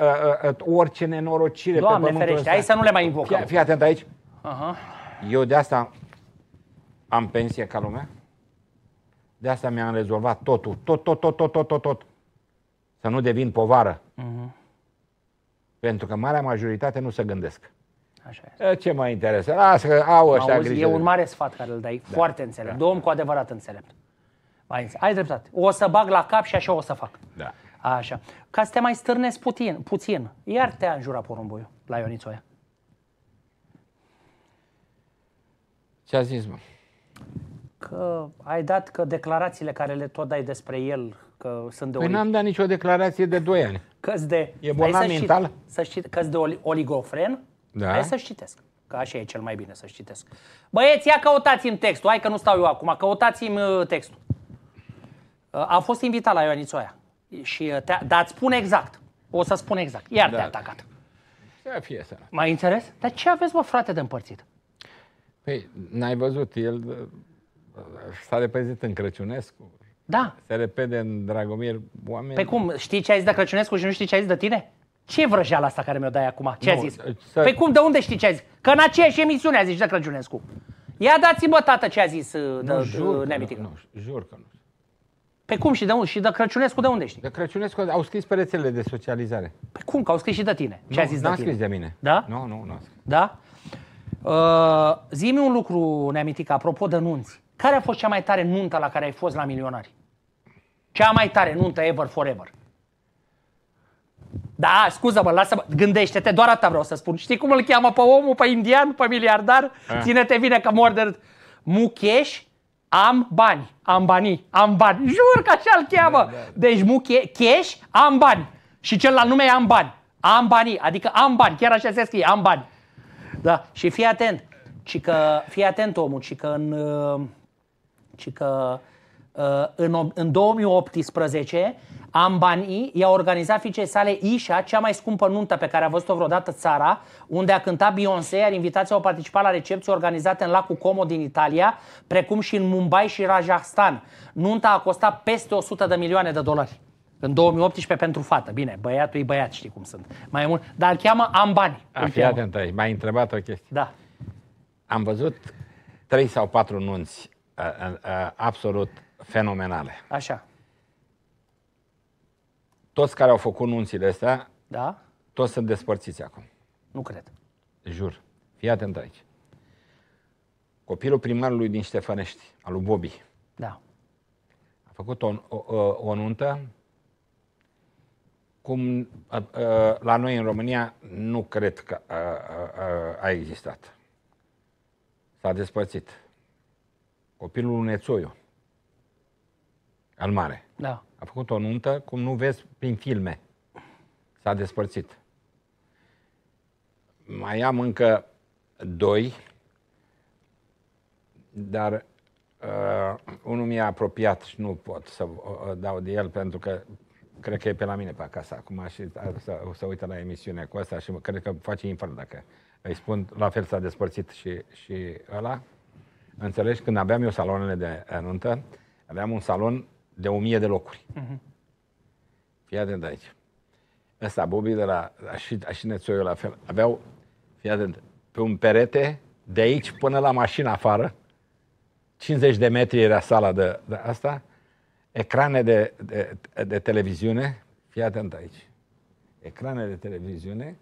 B: uh, uh, orice nenorocire Doamne pe ferește, ăsta, hai să nu le mai invocăm. Fii, fii atent aici. Uh-huh. Eu de asta am pensie ca lumea. De asta mi-am rezolvat totul. Tot, tot, tot, tot, tot, tot, tot. Să nu devin povară. Uh-huh. Pentru că marea majoritate nu se gândesc. Așa este. Ce mă interesează? Lasă că au ăștia Auzi, grijă. E un mare
A: sfat care îl dai, da. foarte înțelept. Da. Domn cu adevărat înțelept. Ai, ai dreptate. O să bag la cap și așa o să fac. Da. Așa. Ca să te mai stârnesc puțin, puțin iar te-a înjurat porumboiul la Ionițoia. Ce a zis, mă? Că ai dat că declarațiile care le tot dai despre el, că sunt de Păi n-am
B: dat nicio declarație de 2 ani căs de... E bolnav mental?
A: Să știi, căs de oligofren? Da. Hai să-și citesc. Că așa e cel mai bine să-și citesc. Băieți, ia căutați-mi textul. Hai că nu stau eu acum. Căutați-mi uh, textul. Uh, a fost invitat la Ioanițoaia. Și uh, te, dar îți spun exact. O să spun exact. Iar da. te-a atacat. Ia fie Mai înțeles? Dar ce aveți, mă, frate, de împărțit?
B: Păi, n-ai văzut, el s-a repezit în Crăciunescu, da. Se repede în Dragomir oameni. Pe păi
A: cum? Știi ce ai zis de Crăciunescu și nu știi ce ai zis de tine? Ce vrăjeala asta care mi-o dai acum? Ce nu, ai zis? Să... Pe păi cum? De unde știi ce ai zis? Că în aceeași emisiune a zis de Crăciunescu. Ia dați bă tată, ce a zis uh, nu, de, uh, jur de,
B: că nu, nu, jur că nu. Pe
A: păi cum și de unde? Și de Crăciunescu de unde știi? De Crăciunescu au scris pe rețelele de socializare. Pe cum? Că au scris și de tine. Ce nu, a zis de tine? scris de
B: mine. Da? Nu, nu, nu
A: scris. Da? Uh, zi un lucru, Neamitica, apropo de nunți. Care a fost cea mai tare nuntă la care ai fost la milionari? Cea mai tare nuntă ever forever. Da, scuză-mă, lasă-mă, gândește-te, doar atât vreau să spun. Știi cum îl cheamă pe omul, pe indian, pe miliardar? A. Ah. Ține-te bine că mor de Mukesh am bani, am bani, am bani. Jur că așa îl cheamă. Da, da. Deci Mukesh am bani. Și cel la nume e am bani. Am bani, adică am bani, chiar așa se scrie, am bani. Da, și fii atent. Și că, fii atent omul, și că în... Și uh, că Uh, în, în 2018, Ambani i-a organizat fiicei sale Isha, cea mai scumpă nuntă pe care a văzut-o vreodată țara, unde a cântat Beyoncé, iar invitații au participat la recepții organizate în lacul Como din Italia, precum și în Mumbai și Rajasthan. Nunta a costat peste 100 de milioane de dolari. În 2018 pentru fată. Bine, băiatul e băiat, știi
B: cum sunt. Mai
A: mult, dar îl cheamă Ambani.
B: A, fii atent, m-ai întrebat o chestie. Da. Am văzut trei sau patru nunți a, a, a, absolut fenomenale. Așa. Toți care au făcut nunțile astea, da? toți sunt despărțiți acum. Nu cred. Jur. Fii atent aici. Copilul primarului din Ștefănești, al lui Bobi. Da. A făcut o, o, o nuntă cum a, a, la noi în România nu cred că a, a, a existat. S-a despărțit. Copilul Nețoiu al mare. Da. A făcut o nuntă, cum nu vezi prin filme. S-a despărțit. Mai am încă doi, dar uh, unul mi-a apropiat și nu pot să uh, dau de el pentru că cred că e pe la mine pe acasă acum și uh, să, să uită la emisiunea cu asta și cred că face infarct dacă îi spun, la fel s-a despărțit și, și ăla. Înțelegi, când aveam eu salonele de uh, nuntă, aveam un salon de 1000 de locuri. Uh-huh. Fii atent aici. Ăsta, Bobi de la, și, și Nețoiu la fel, aveau, fii atent, pe un perete, de aici până la mașină afară, 50 de metri era sala de, de asta, ecrane de, de, de televiziune, fii atent aici, ecrane de televiziune,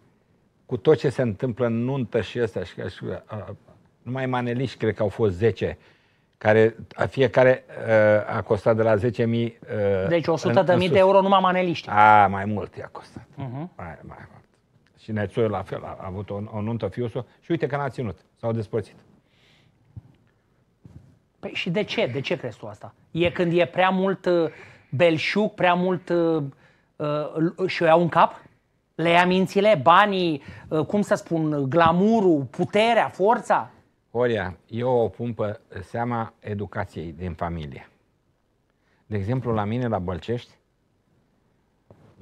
B: cu tot ce se întâmplă în nuntă și ăsta, și, și a, a, numai maneliști, cred că au fost 10, care a fiecare uh, a costat de la 10.000 uh, Deci 100.000 de, de euro numai
A: maneliști. A, mai mult
B: i-a costat. Uh-huh. Mai, mai mult. Și Nețoiu la fel, a avut o, o nuntă fiusă și uite că n-a ținut, s-au despărțit.
A: Păi și de ce? De ce crezi tu asta? E când e prea mult uh, belșug, prea mult uh, uh, și o iau în cap? Le ia mințile, banii, uh, cum să spun, glamurul, puterea, forța?
B: Horia, eu o pun pe seama educației din familie. De exemplu, la mine, la Bălcești,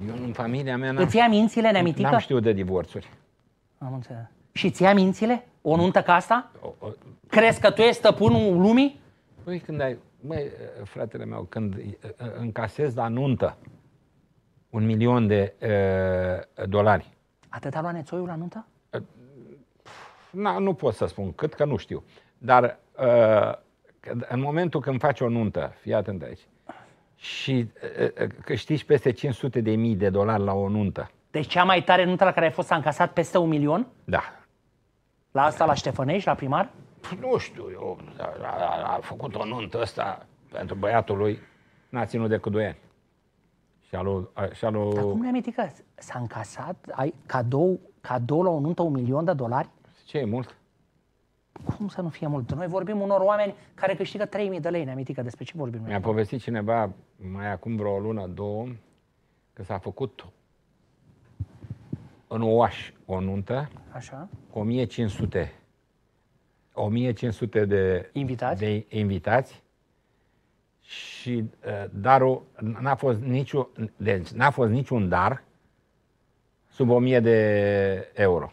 B: eu în familia mea am Îți ia mințile, neamitică? N-am știut de divorțuri. Am înțeles. Și ți ia mințile? O nuntă ca asta? O, o...
A: Crezi că tu ești stăpânul lumii?
B: Păi când ai... Măi, fratele meu, când încasez la nuntă un milion de uh, dolari...
A: Atâta lua nețoiul la nuntă?
B: na, nu pot să spun cât, că nu știu. Dar uh, în momentul când faci o nuntă, fii atent aici, și uh, uh câștigi peste 500 de mii de dolari la o nuntă. Deci cea
A: mai tare nuntă la care ai fost s-a încasat peste un milion? Da. La asta, la Ștefănești, la primar?
B: Păi, nu știu, eu, a, a, a făcut o nuntă asta pentru băiatul lui, n-a ținut decât 2 ani. Și alu, și alu... Dar cum
A: ne-am S-a încasat ai, cadou, cadou la o nuntă un milion de dolari? Ce e mult? Cum să nu fie mult? Noi vorbim unor oameni care câștigă 3.000 de lei, ne-am amintică despre ce vorbim noi? Mi-a
B: povestit cineva mai acum vreo lună, două, că s-a făcut în Oaș o nuntă Așa. cu 1500 1500 de invitați, de invitați și uh, darul n-a fost niciun deci n-a fost niciun dar sub 1000 de euro.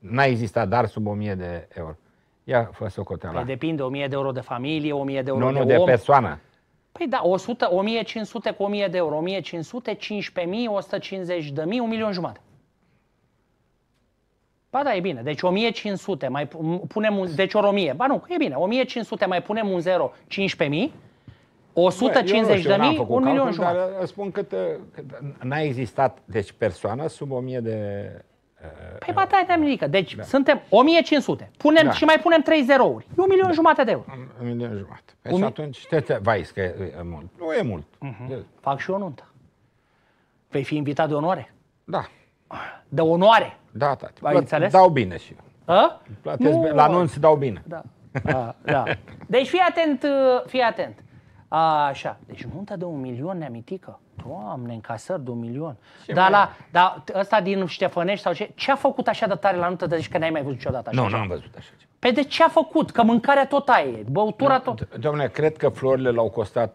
B: N-a existat dar sub 1000 de euro. Ia fă socoteala. Păi
A: depinde, 1000 de euro de familie, 1000 de euro nu, de Nu, nu, de persoană. Păi da, 100, 1500 cu 1000 de euro, 1500, 15.000, 150 de mii, 1 milion jumate. Ba da, e bine. Deci 1500 mai punem un, deci ori 1000. Ba nu, e bine. 1500 mai punem un 0, 15.000. 150 Bă, de mii, un milion jumătate.
B: Dar spun că n-a existat, deci persoană sub 1000 de Uh, păi
A: bataia de da, America. Deci da.
B: suntem 1500. Punem da. și mai
A: punem 3 zerouri. E un milion da. jumate de euro.
B: Un milion jumate. Păi un... și atunci te, te vai că e, e mult. Nu e mult. Uh-huh. Fac și o nuntă. Vei fi invitat de onoare? Da. De onoare? Da, tati. Ai înțeles? Dau bine și eu. nu, bine. La anunț dau bine. Da. A, da.
A: Deci fii atent, uh, fii atent. Așa, deci nuntă de un milion neamitică. Doamne, încasări de un milion. Ce dar, la, da, ăsta din Ștefănești sau ce, ce a făcut așa de tare la nuntă de zici că n-ai mai văzut niciodată așa? Nu, n-am văzut așa ceva. Pe păi de ce a făcut? Că mâncarea tot aia e, băutura no, tot.
B: Doamne, cred că florile l-au costat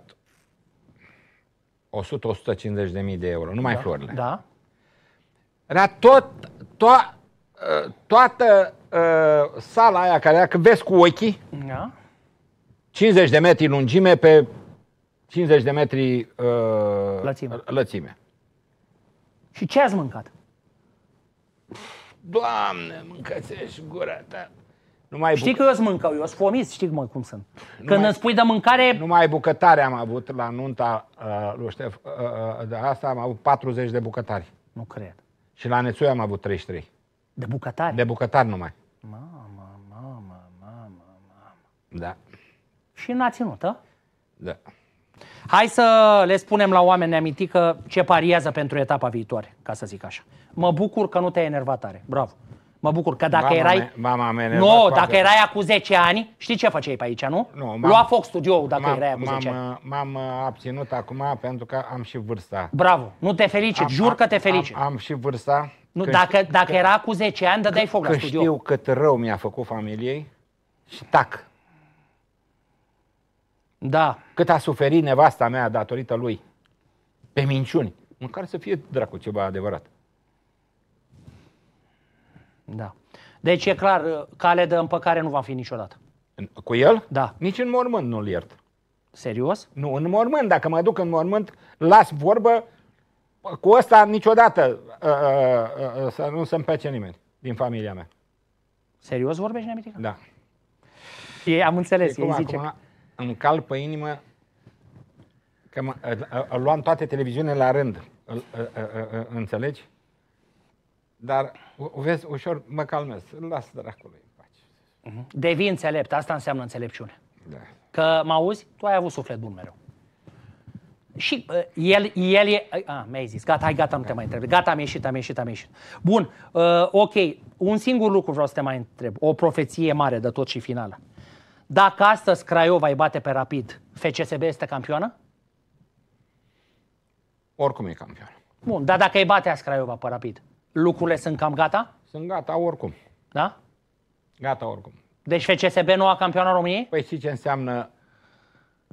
B: 100-150 de mii de euro, numai da, florile. Da. Era tot, to- ă, toată uh, sala aia care era, că vezi cu ochii, da. 50 de metri lungime pe 50 de metri uh, lățime. lățime. Și ce ați mâncat? Doamne, mâncați-și gura ta. Nu mai știi că eu îți mâncau, eu sunt fomis, știi cum, cum sunt. Când numai, îmi spui de mâncare... Numai bucătare am avut la nunta uh, lui Ștef, uh, uh, de asta am avut 40 de bucătari. Nu cred. Și la Nețuia am avut 33. De bucătari? De bucătari numai. Mama, mama, mama, mama. Da.
A: Și n-a ținut, a? Da. Hai să le spunem la oameni neamitică ce pariază pentru etapa viitoare, ca să zic așa. Mă bucur că nu te-ai enervat tare. Bravo. Mă bucur că dacă mama erai... Me, mama mea Nu, no, dacă erai acum 10 ani, știi ce făceai pe aici, nu? nu m Lua foc studioul dacă m erai acum 10 ani. Uh,
B: m-am uh, abținut acum pentru că am și vârsta. Bravo. Nu te felicit, am, jur că te felicit. Am, am și vârsta. Nu, că, dacă, că, dacă era cu 10 ani, dai foc la studio. știu cât rău mi-a făcut familiei și tac, da. Cât a suferit nevasta mea datorită lui. Pe minciuni. Măcar să fie dracu ceva adevărat. Da.
A: Deci e clar, cale de împăcare nu va
B: fi niciodată. Cu el? Da. Nici în mormânt nu-l iert. Serios? Nu, în mormânt. Dacă mă duc în mormânt, las vorbă cu ăsta niciodată uh, uh, uh, să nu se împece nimeni din familia mea. Serios vorbești, Neamitica? Da. E, am înțeles, e, cum, zice. Acum, îmi cal pe inimă că mă, a, luam toate televiziunile la rând. a, a, a, înțelegi? Dar, o vezi, ușor mă calmez. Îl las dracului în pace. Mhm.
A: Devii înțelept. Asta înseamnă înțelepciune. Da. Că mă auzi? Tu ai avut suflet bun mereu. Și uh, el, el e... A, mi-ai zis. Gata, hai, gata, nu te mai întreb. Gata, am ieșit, am ieșit, am ieșit. Bun, uh, ok. Un singur lucru vreau să te mai întreb. O profeție mare de tot și finală. Dacă astăzi Craiova îi bate pe rapid, FCSB este campioană?
B: Oricum e campioană.
A: Bun, dar dacă îi bate azi Craiova pe rapid, lucrurile sunt cam gata? Sunt gata oricum. Da? Gata oricum. Deci
B: FCSB a campioană României? Păi știi ce înseamnă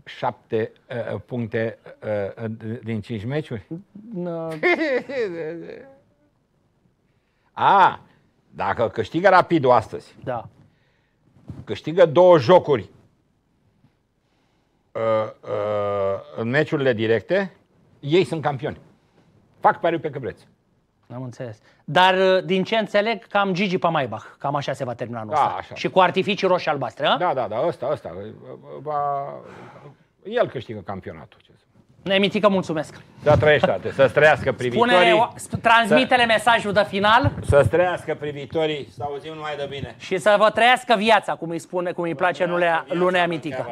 B: șapte uh, puncte uh, din cinci meciuri? No. A, dacă câștigă rapidul astăzi, da câștigă două jocuri uh, uh, în meciurile directe, ei sunt campioni. Fac pariu pe că vreți. Am înțeles.
A: Dar ă, din ce înțeleg, cam Gigi Pamaibach, cam așa se va termina anul da, ăsta. Așa. Și cu artificii
B: roșii albastre, a? Da, da, da, ăsta, ăsta. Va... El câștigă campionatul. Ce să
A: Nemitică, mulțumesc.
B: Da, trăiește, Să trăiască privitorii. Spune, transmitele
A: să, mesajul de final.
B: Să trăiască privitorii, să auzim numai de bine. Și să vă trăiască viața, cum
A: îi, spune, cum îi place lunea, lunea mitică.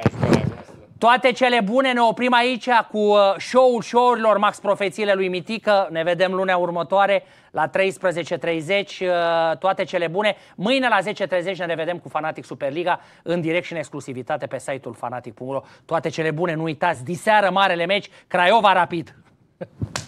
A: Toate cele bune, ne oprim aici cu uh, show-ul show-urilor Max Profețiile lui Mitică. Ne vedem lunea următoare la 13.30. Uh, toate cele bune. Mâine la 10.30 ne revedem cu Fanatic Superliga în direct și în exclusivitate pe site-ul fanatic.ro. Toate cele bune, nu uitați, diseară marele meci, Craiova Rapid.